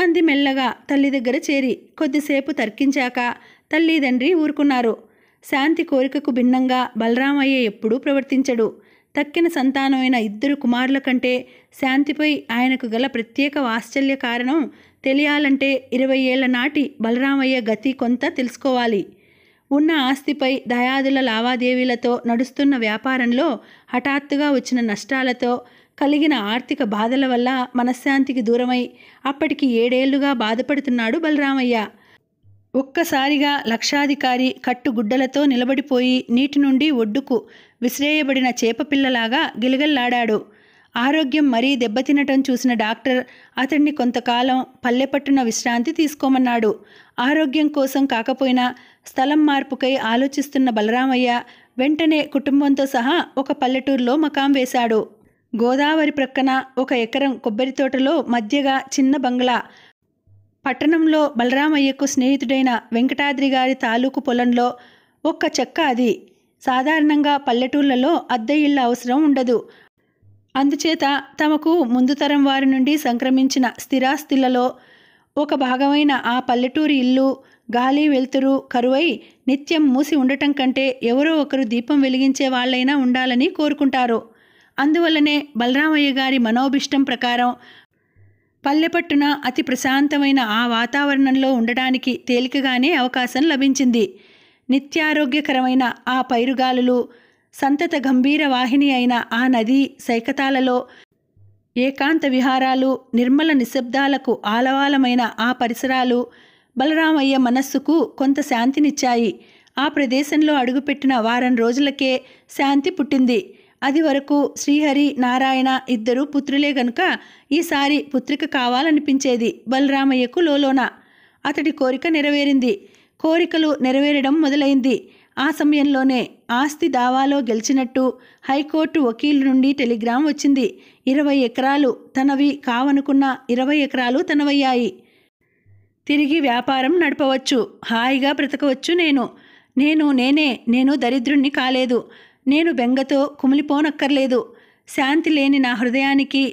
అంది మెల్లగా తల్లి దగ్గర చేరి కొద్దిసేపు తర్కించాక తల్లిదండ్రి ఊరుకున్నారు శాంతి కోరికకు భిన్నంగా బలరామయ్య ఎప్పుడూ ప్రవర్తించడు తక్కిన సంతానమైన ఇద్దరు కుమారుల కంటే శాంతిపై ఆయనకు గల ప్రత్యేక వాత్సల్య కారణం తెలియాలంటే ఇరవై ఏళ్ల నాటి బలరామయ్య గతి కొంత తెలుసుకోవాలి ఉన్న ఆస్తిపై దయాదుల లావాదేవీలతో నడుస్తున్న వ్యాపారంలో హఠాత్తుగా వచ్చిన నష్టాలతో కలిగిన ఆర్థిక బాధల వల్ల మనశ్శాంతికి దూరమై అప్పటికి ఏడేళ్లుగా బాధపడుతున్నాడు బలరామయ్య ఒక్కసారిగా లక్షాధికారి కట్టుగుడ్డలతో నిలబడిపోయి నీటి నుండి ఒడ్డుకు విసిరేయబడిన చేపపిల్లలాగా గిలగల్లాడాడు ఆరోగ్యం మరీ దెబ్బతినటం చూసిన డాక్టర్ అతన్ని కొంతకాలం పల్లెపట్టున విశ్రాంతి తీసుకోమన్నాడు ఆరోగ్యం కోసం కాకపోయినా స్థలం మార్పుకై ఆలోచిస్తున్న బలరామయ్య వెంటనే కుటుంబంతో సహా ఒక పల్లెటూరులో మకాం వేశాడు గోదావరి ప్రక్కన ఒక ఎకరం కొబ్బరి తోటలో మధ్యగా చిన్న బంగ్లా పట్టణంలో బలరామయ్యకు స్నేహితుడైన వెంకటాద్రి గారి తాలూకు పొలంలో ఒక్క చెక్క అది సాధారణంగా పల్లెటూళ్లలో అద్దె ఇళ్ళ అవసరం ఉండదు అందుచేత తమకు ముందు తరం వారి నుండి సంక్రమించిన స్థిరాస్తులలో ఒక భాగమైన ఆ పల్లెటూరి ఇల్లు గాలి వెలుతురు కరువై నిత్యం మూసి ఉండటం కంటే ఎవరో ఒకరు దీపం వెలిగించే వాళ్ళైనా ఉండాలని కోరుకుంటారు అందువల్లనే బలరామయ్య గారి మనోభిష్టం ప్రకారం పల్లెపట్టున అతి ప్రశాంతమైన ఆ వాతావరణంలో ఉండడానికి తేలికగానే అవకాశం లభించింది నిత్యారోగ్యకరమైన ఆ పైరుగాలులు సంతత గంభీర వాహిని అయిన ఆ నది సైకతాలలో ఏకాంత విహారాలు నిర్మల నిశ్శబ్దాలకు ఆలవాలమైన ఆ పరిసరాలు బలరామయ్య మనస్సుకు కొంత శాంతినిచ్చాయి ఆ ప్రదేశంలో అడుగుపెట్టిన వారం రోజులకే శాంతి పుట్టింది అది వరకు శ్రీహరి నారాయణ ఇద్దరు పుత్రులే గనుక ఈసారి పుత్రిక కావాలనిపించేది బలరామయ్యకు లోలోన అతడి కోరిక నెరవేరింది కోరికలు నెరవేరడం మొదలైంది ఆ సమయంలోనే ఆస్తి దావాలో గెలిచినట్టు హైకోర్టు వకీలు నుండి టెలిగ్రామ్ వచ్చింది ఇరవై ఎకరాలు తనవి కావనుకున్న ఇరవై ఎకరాలు తనవయ్యాయి తిరిగి వ్యాపారం నడపవచ్చు హాయిగా బ్రతకవచ్చు నేను నేను నేనే నేను దరిద్రుణ్ణి కాలేదు నేను బెంగతో కుమిలిపోనక్కర్లేదు శాంతి లేని నా హృదయానికి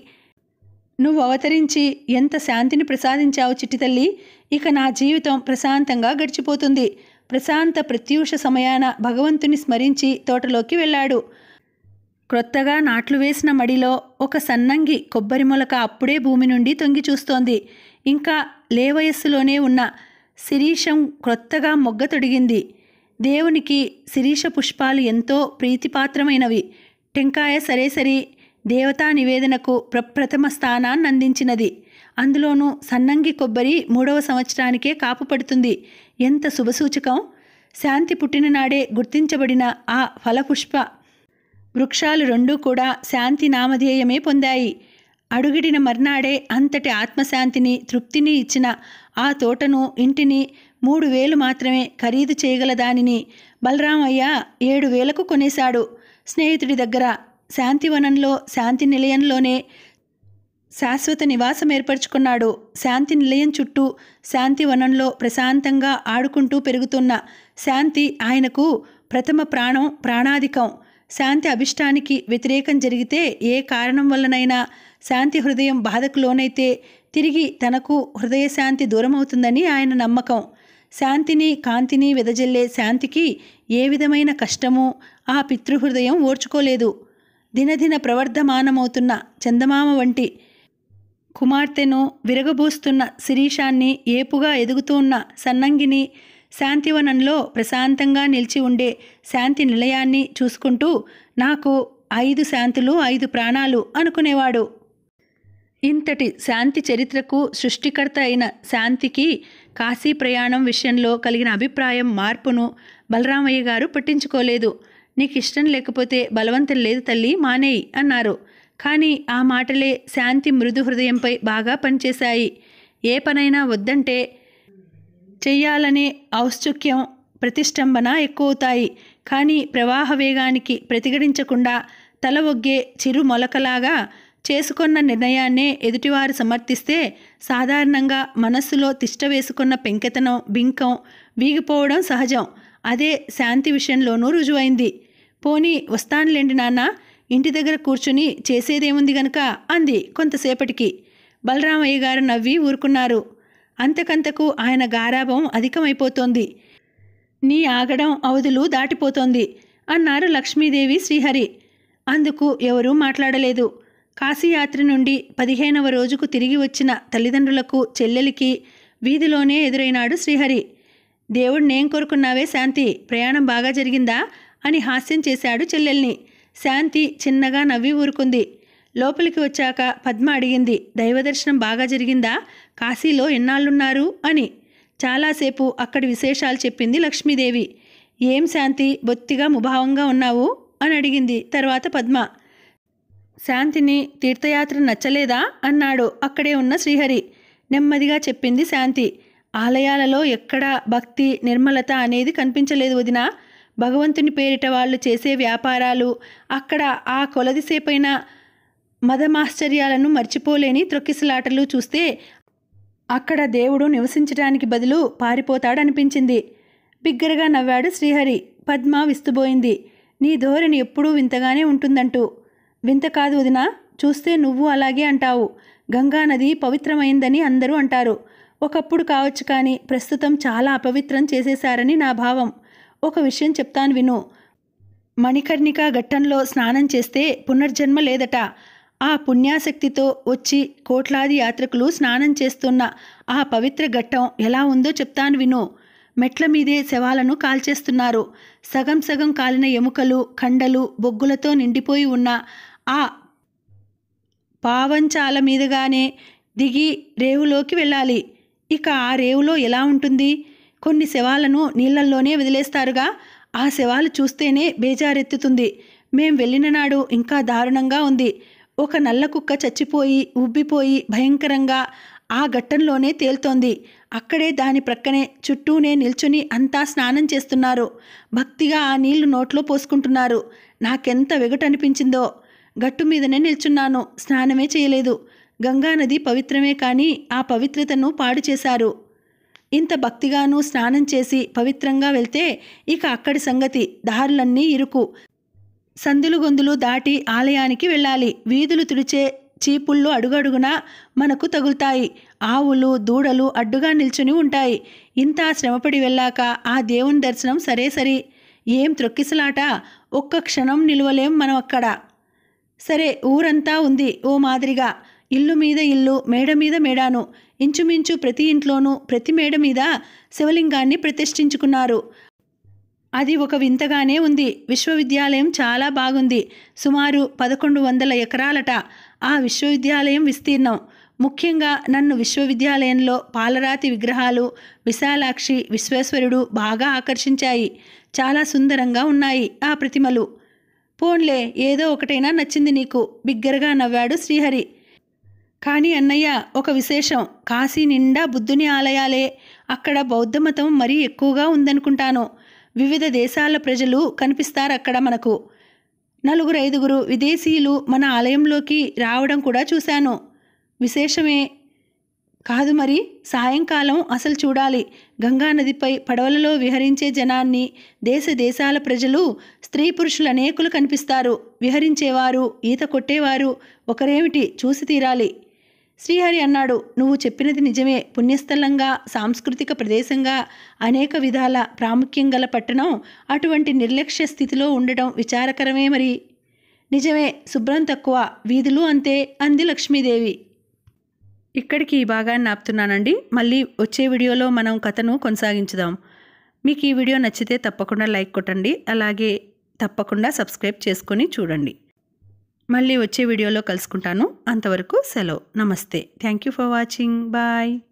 నువ్వు అవతరించి ఎంత శాంతిని ప్రసాదించావు చిట్టి తల్లి ఇక నా జీవితం ప్రశాంతంగా గడిచిపోతుంది ప్రశాంత ప్రత్యూష సమయాన భగవంతుని స్మరించి తోటలోకి వెళ్ళాడు క్రొత్తగా నాట్లు వేసిన మడిలో ఒక సన్నంగి కొబ్బరి మొలక అప్పుడే భూమి నుండి తొంగి చూస్తోంది ఇంకా లేవయస్సులోనే ఉన్న శిరీషం క్రొత్తగా మొగ్గ తొడిగింది దేవునికి శిరీష పుష్పాలు ఎంతో ప్రీతిపాత్రమైనవి టెంకాయ సరేసరి దేవతా నివేదనకు ప్రప్రథమ స్థానాన్ని అందించినది అందులోనూ సన్నంగి కొబ్బరి మూడవ సంవత్సరానికే కాపు పడుతుంది ఎంత శుభసూచకం శాంతి పుట్టిననాడే గుర్తించబడిన ఆ ఫలపుష్ప వృక్షాలు రెండూ కూడా శాంతి నామధేయమే పొందాయి అడుగిడిన మర్నాడే అంతటి ఆత్మశాంతిని తృప్తిని ఇచ్చిన ఆ తోటను ఇంటిని మూడు వేలు మాత్రమే ఖరీదు చేయగల దానిని బలరామయ్య ఏడు వేలకు కొనేశాడు స్నేహితుడి దగ్గర శాంతివనంలో శాంతి నిలయంలోనే శాశ్వత నివాసం ఏర్పరచుకున్నాడు శాంతి నిలయం చుట్టూ శాంతి వనంలో ప్రశాంతంగా ఆడుకుంటూ పెరుగుతున్న శాంతి ఆయనకు ప్రథమ ప్రాణం ప్రాణాధికం శాంతి అభిష్టానికి వ్యతిరేకం జరిగితే ఏ కారణం వల్లనైనా శాంతి హృదయం బాధకు లోనైతే తిరిగి తనకు హృదయ శాంతి దూరమవుతుందని ఆయన నమ్మకం శాంతిని కాంతిని వెదజల్లే శాంతికి ఏ విధమైన కష్టము ఆ పితృహృదయం ఓర్చుకోలేదు దినదిన ప్రవర్ధమానమవుతున్న చందమామ వంటి కుమార్తెను విరగబూస్తున్న శిరీషాన్ని ఏపుగా ఎదుగుతూ ఉన్న సన్నంగిని శాంతివనంలో ప్రశాంతంగా నిలిచి ఉండే శాంతి నిలయాన్ని చూసుకుంటూ నాకు ఐదు శాంతులు ఐదు ప్రాణాలు అనుకునేవాడు ఇంతటి శాంతి చరిత్రకు సృష్టికర్త అయిన శాంతికి కాశీ ప్రయాణం విషయంలో కలిగిన అభిప్రాయం మార్పును బలరామయ్య గారు పట్టించుకోలేదు నీకు ఇష్టం లేకపోతే బలవంతం లేదు తల్లి మానేయి అన్నారు కానీ ఆ మాటలే శాంతి మృదు హృదయంపై బాగా పనిచేశాయి ఏ పనైనా వద్దంటే చెయ్యాలనే ఔత్సుక్యం ప్రతిష్టంభన ఎక్కువవుతాయి కానీ ప్రవాహ వేగానికి ప్రతిఘటించకుండా తల ఒగ్గే చిరు మొలకలాగా చేసుకున్న నిర్ణయాన్నే ఎదుటివారు సమర్థిస్తే సాధారణంగా మనస్సులో తిష్ట వేసుకున్న పెంకెతనం బింకం వీగిపోవడం సహజం అదే శాంతి విషయంలోనూ రుజువైంది పోనీ వస్తానులేండి నాన్న ఇంటి దగ్గర కూర్చుని చేసేదేముంది గనక అంది కొంతసేపటికి బలరామయ్య గారు నవ్వి ఊరుకున్నారు అంతకంతకు ఆయన గారాభం అధికమైపోతోంది నీ ఆగడం అవధులు దాటిపోతోంది అన్నారు లక్ష్మీదేవి శ్రీహరి అందుకు ఎవరూ మాట్లాడలేదు కాశీయాత్ర నుండి పదిహేనవ రోజుకు తిరిగి వచ్చిన తల్లిదండ్రులకు చెల్లెలికి వీధిలోనే ఎదురైనాడు శ్రీహరి నేను కోరుకున్నావే శాంతి ప్రయాణం బాగా జరిగిందా అని హాస్యం చేశాడు చెల్లెల్ని శాంతి చిన్నగా నవ్వి ఊరుకుంది లోపలికి వచ్చాక పద్మ అడిగింది దైవదర్శనం బాగా జరిగిందా కాశీలో ఎన్నాళ్ళున్నారు అని చాలాసేపు అక్కడి విశేషాలు చెప్పింది లక్ష్మీదేవి ఏం శాంతి బొత్తిగా ముభావంగా ఉన్నావు అని అడిగింది తర్వాత పద్మ శాంతిని తీర్థయాత్ర నచ్చలేదా అన్నాడు అక్కడే ఉన్న శ్రీహరి నెమ్మదిగా చెప్పింది శాంతి ఆలయాలలో ఎక్కడా భక్తి నిర్మలత అనేది కనిపించలేదు వదినా భగవంతుని పేరిట వాళ్ళు చేసే వ్యాపారాలు అక్కడ ఆ కొలదిసేపైన మదమాశ్చర్యాలను మర్చిపోలేని త్రొక్కిసలాటలు చూస్తే అక్కడ దేవుడు నివసించడానికి బదులు పారిపోతాడనిపించింది బిగ్గరగా నవ్వాడు శ్రీహరి పద్మ విస్తుబోయింది నీ ధోరణి ఎప్పుడూ వింతగానే ఉంటుందంటూ వింత కాదు వదినా చూస్తే నువ్వు అలాగే అంటావు గంగానది పవిత్రమైందని అందరూ అంటారు ఒకప్పుడు కావచ్చు కానీ ప్రస్తుతం చాలా అపవిత్రం చేసేశారని నా భావం ఒక విషయం చెప్తాను విను మణికర్ణిక ఘట్టంలో స్నానం చేస్తే పునర్జన్మ లేదట ఆ పుణ్యాసక్తితో వచ్చి కోట్లాది యాత్రికులు స్నానం చేస్తున్న ఆ పవిత్ర ఘట్టం ఎలా ఉందో చెప్తాను విను మెట్ల మీదే శవాలను కాల్చేస్తున్నారు సగం సగం కాలిన ఎముకలు కండలు బొగ్గులతో నిండిపోయి ఉన్న ఆ పావంచాల మీదుగానే దిగి రేవులోకి వెళ్ళాలి ఇక ఆ రేవులో ఎలా ఉంటుంది కొన్ని శవాలను నీళ్లల్లోనే వదిలేస్తారుగా ఆ శవాలు చూస్తేనే బేజారెత్తుతుంది మేం వెళ్ళిన నాడు ఇంకా దారుణంగా ఉంది ఒక నల్ల కుక్క చచ్చిపోయి ఉబ్బిపోయి భయంకరంగా ఆ ఘట్టంలోనే తేలుతోంది అక్కడే దాని ప్రక్కనే చుట్టూనే నిల్చుని అంతా స్నానం చేస్తున్నారు భక్తిగా ఆ నీళ్లు నోట్లో పోసుకుంటున్నారు నాకెంత వెగటనిపించిందో గట్టు మీదనే నిల్చున్నాను స్నానమే చేయలేదు గంగానది పవిత్రమే కానీ ఆ పవిత్రతను పాడు చేశారు ఇంత భక్తిగాను స్నానం చేసి పవిత్రంగా వెళ్తే ఇక అక్కడి సంగతి దారులన్నీ ఇరుకు సందులు గొందులు దాటి ఆలయానికి వెళ్ళాలి వీధులు తుడిచే చీపుళ్ళు అడుగడుగునా మనకు తగులుతాయి ఆవులు దూడలు అడ్డుగా నిల్చుని ఉంటాయి ఇంత శ్రమపడి వెళ్ళాక ఆ దేవుని దర్శనం సరే సరి ఏం త్రొక్కిసలాట ఒక్క క్షణం నిలువలేం మనం అక్కడ సరే ఊరంతా ఉంది ఓ మాదిరిగా ఇల్లు మీద ఇల్లు మేడ మీద మేడాను ఇంచుమించు ప్రతి ఇంట్లోనూ ప్రతి మేడ మీద శివలింగాన్ని ప్రతిష్ఠించుకున్నారు అది ఒక వింతగానే ఉంది విశ్వవిద్యాలయం చాలా బాగుంది సుమారు పదకొండు వందల ఎకరాలట ఆ విశ్వవిద్యాలయం విస్తీర్ణం ముఖ్యంగా నన్ను విశ్వవిద్యాలయంలో పాలరాతి విగ్రహాలు విశాలాక్షి విశ్వేశ్వరుడు బాగా ఆకర్షించాయి చాలా సుందరంగా ఉన్నాయి ఆ ప్రతిమలు పోన్లే ఏదో ఒకటైనా నచ్చింది నీకు బిగ్గరగా నవ్వాడు శ్రీహరి కానీ అన్నయ్య ఒక విశేషం కాశీ నిండా బుద్ధుని ఆలయాలే అక్కడ బౌద్ధమతం మరీ ఎక్కువగా ఉందనుకుంటాను వివిధ దేశాల ప్రజలు కనిపిస్తారు అక్కడ మనకు నలుగురు ఐదుగురు విదేశీయులు మన ఆలయంలోకి రావడం కూడా చూశాను విశేషమే కాదు మరి సాయంకాలం అసలు చూడాలి గంగానదిపై పడవలలో విహరించే జనాన్ని దేశ దేశాల ప్రజలు స్త్రీ పురుషులు అనేకులు కనిపిస్తారు విహరించేవారు ఈత కొట్టేవారు ఒకరేమిటి చూసి తీరాలి శ్రీహరి అన్నాడు నువ్వు చెప్పినది నిజమే పుణ్యస్థలంగా సాంస్కృతిక ప్రదేశంగా అనేక విధాల ప్రాముఖ్యం గల పట్టణం అటువంటి నిర్లక్ష్య స్థితిలో ఉండడం విచారకరమే మరి నిజమే శుభ్రం తక్కువ వీధులు అంతే అంది లక్ష్మీదేవి ఇక్కడికి ఈ భాగాన్ని ఆపుతున్నానండి మళ్ళీ వచ్చే వీడియోలో మనం కథను కొనసాగించుదాం మీకు ఈ వీడియో నచ్చితే తప్పకుండా లైక్ కొట్టండి అలాగే తప్పకుండా సబ్స్క్రైబ్ చేసుకొని చూడండి మళ్ళీ వచ్చే వీడియోలో కలుసుకుంటాను అంతవరకు సెలవు నమస్తే thank you for watching bye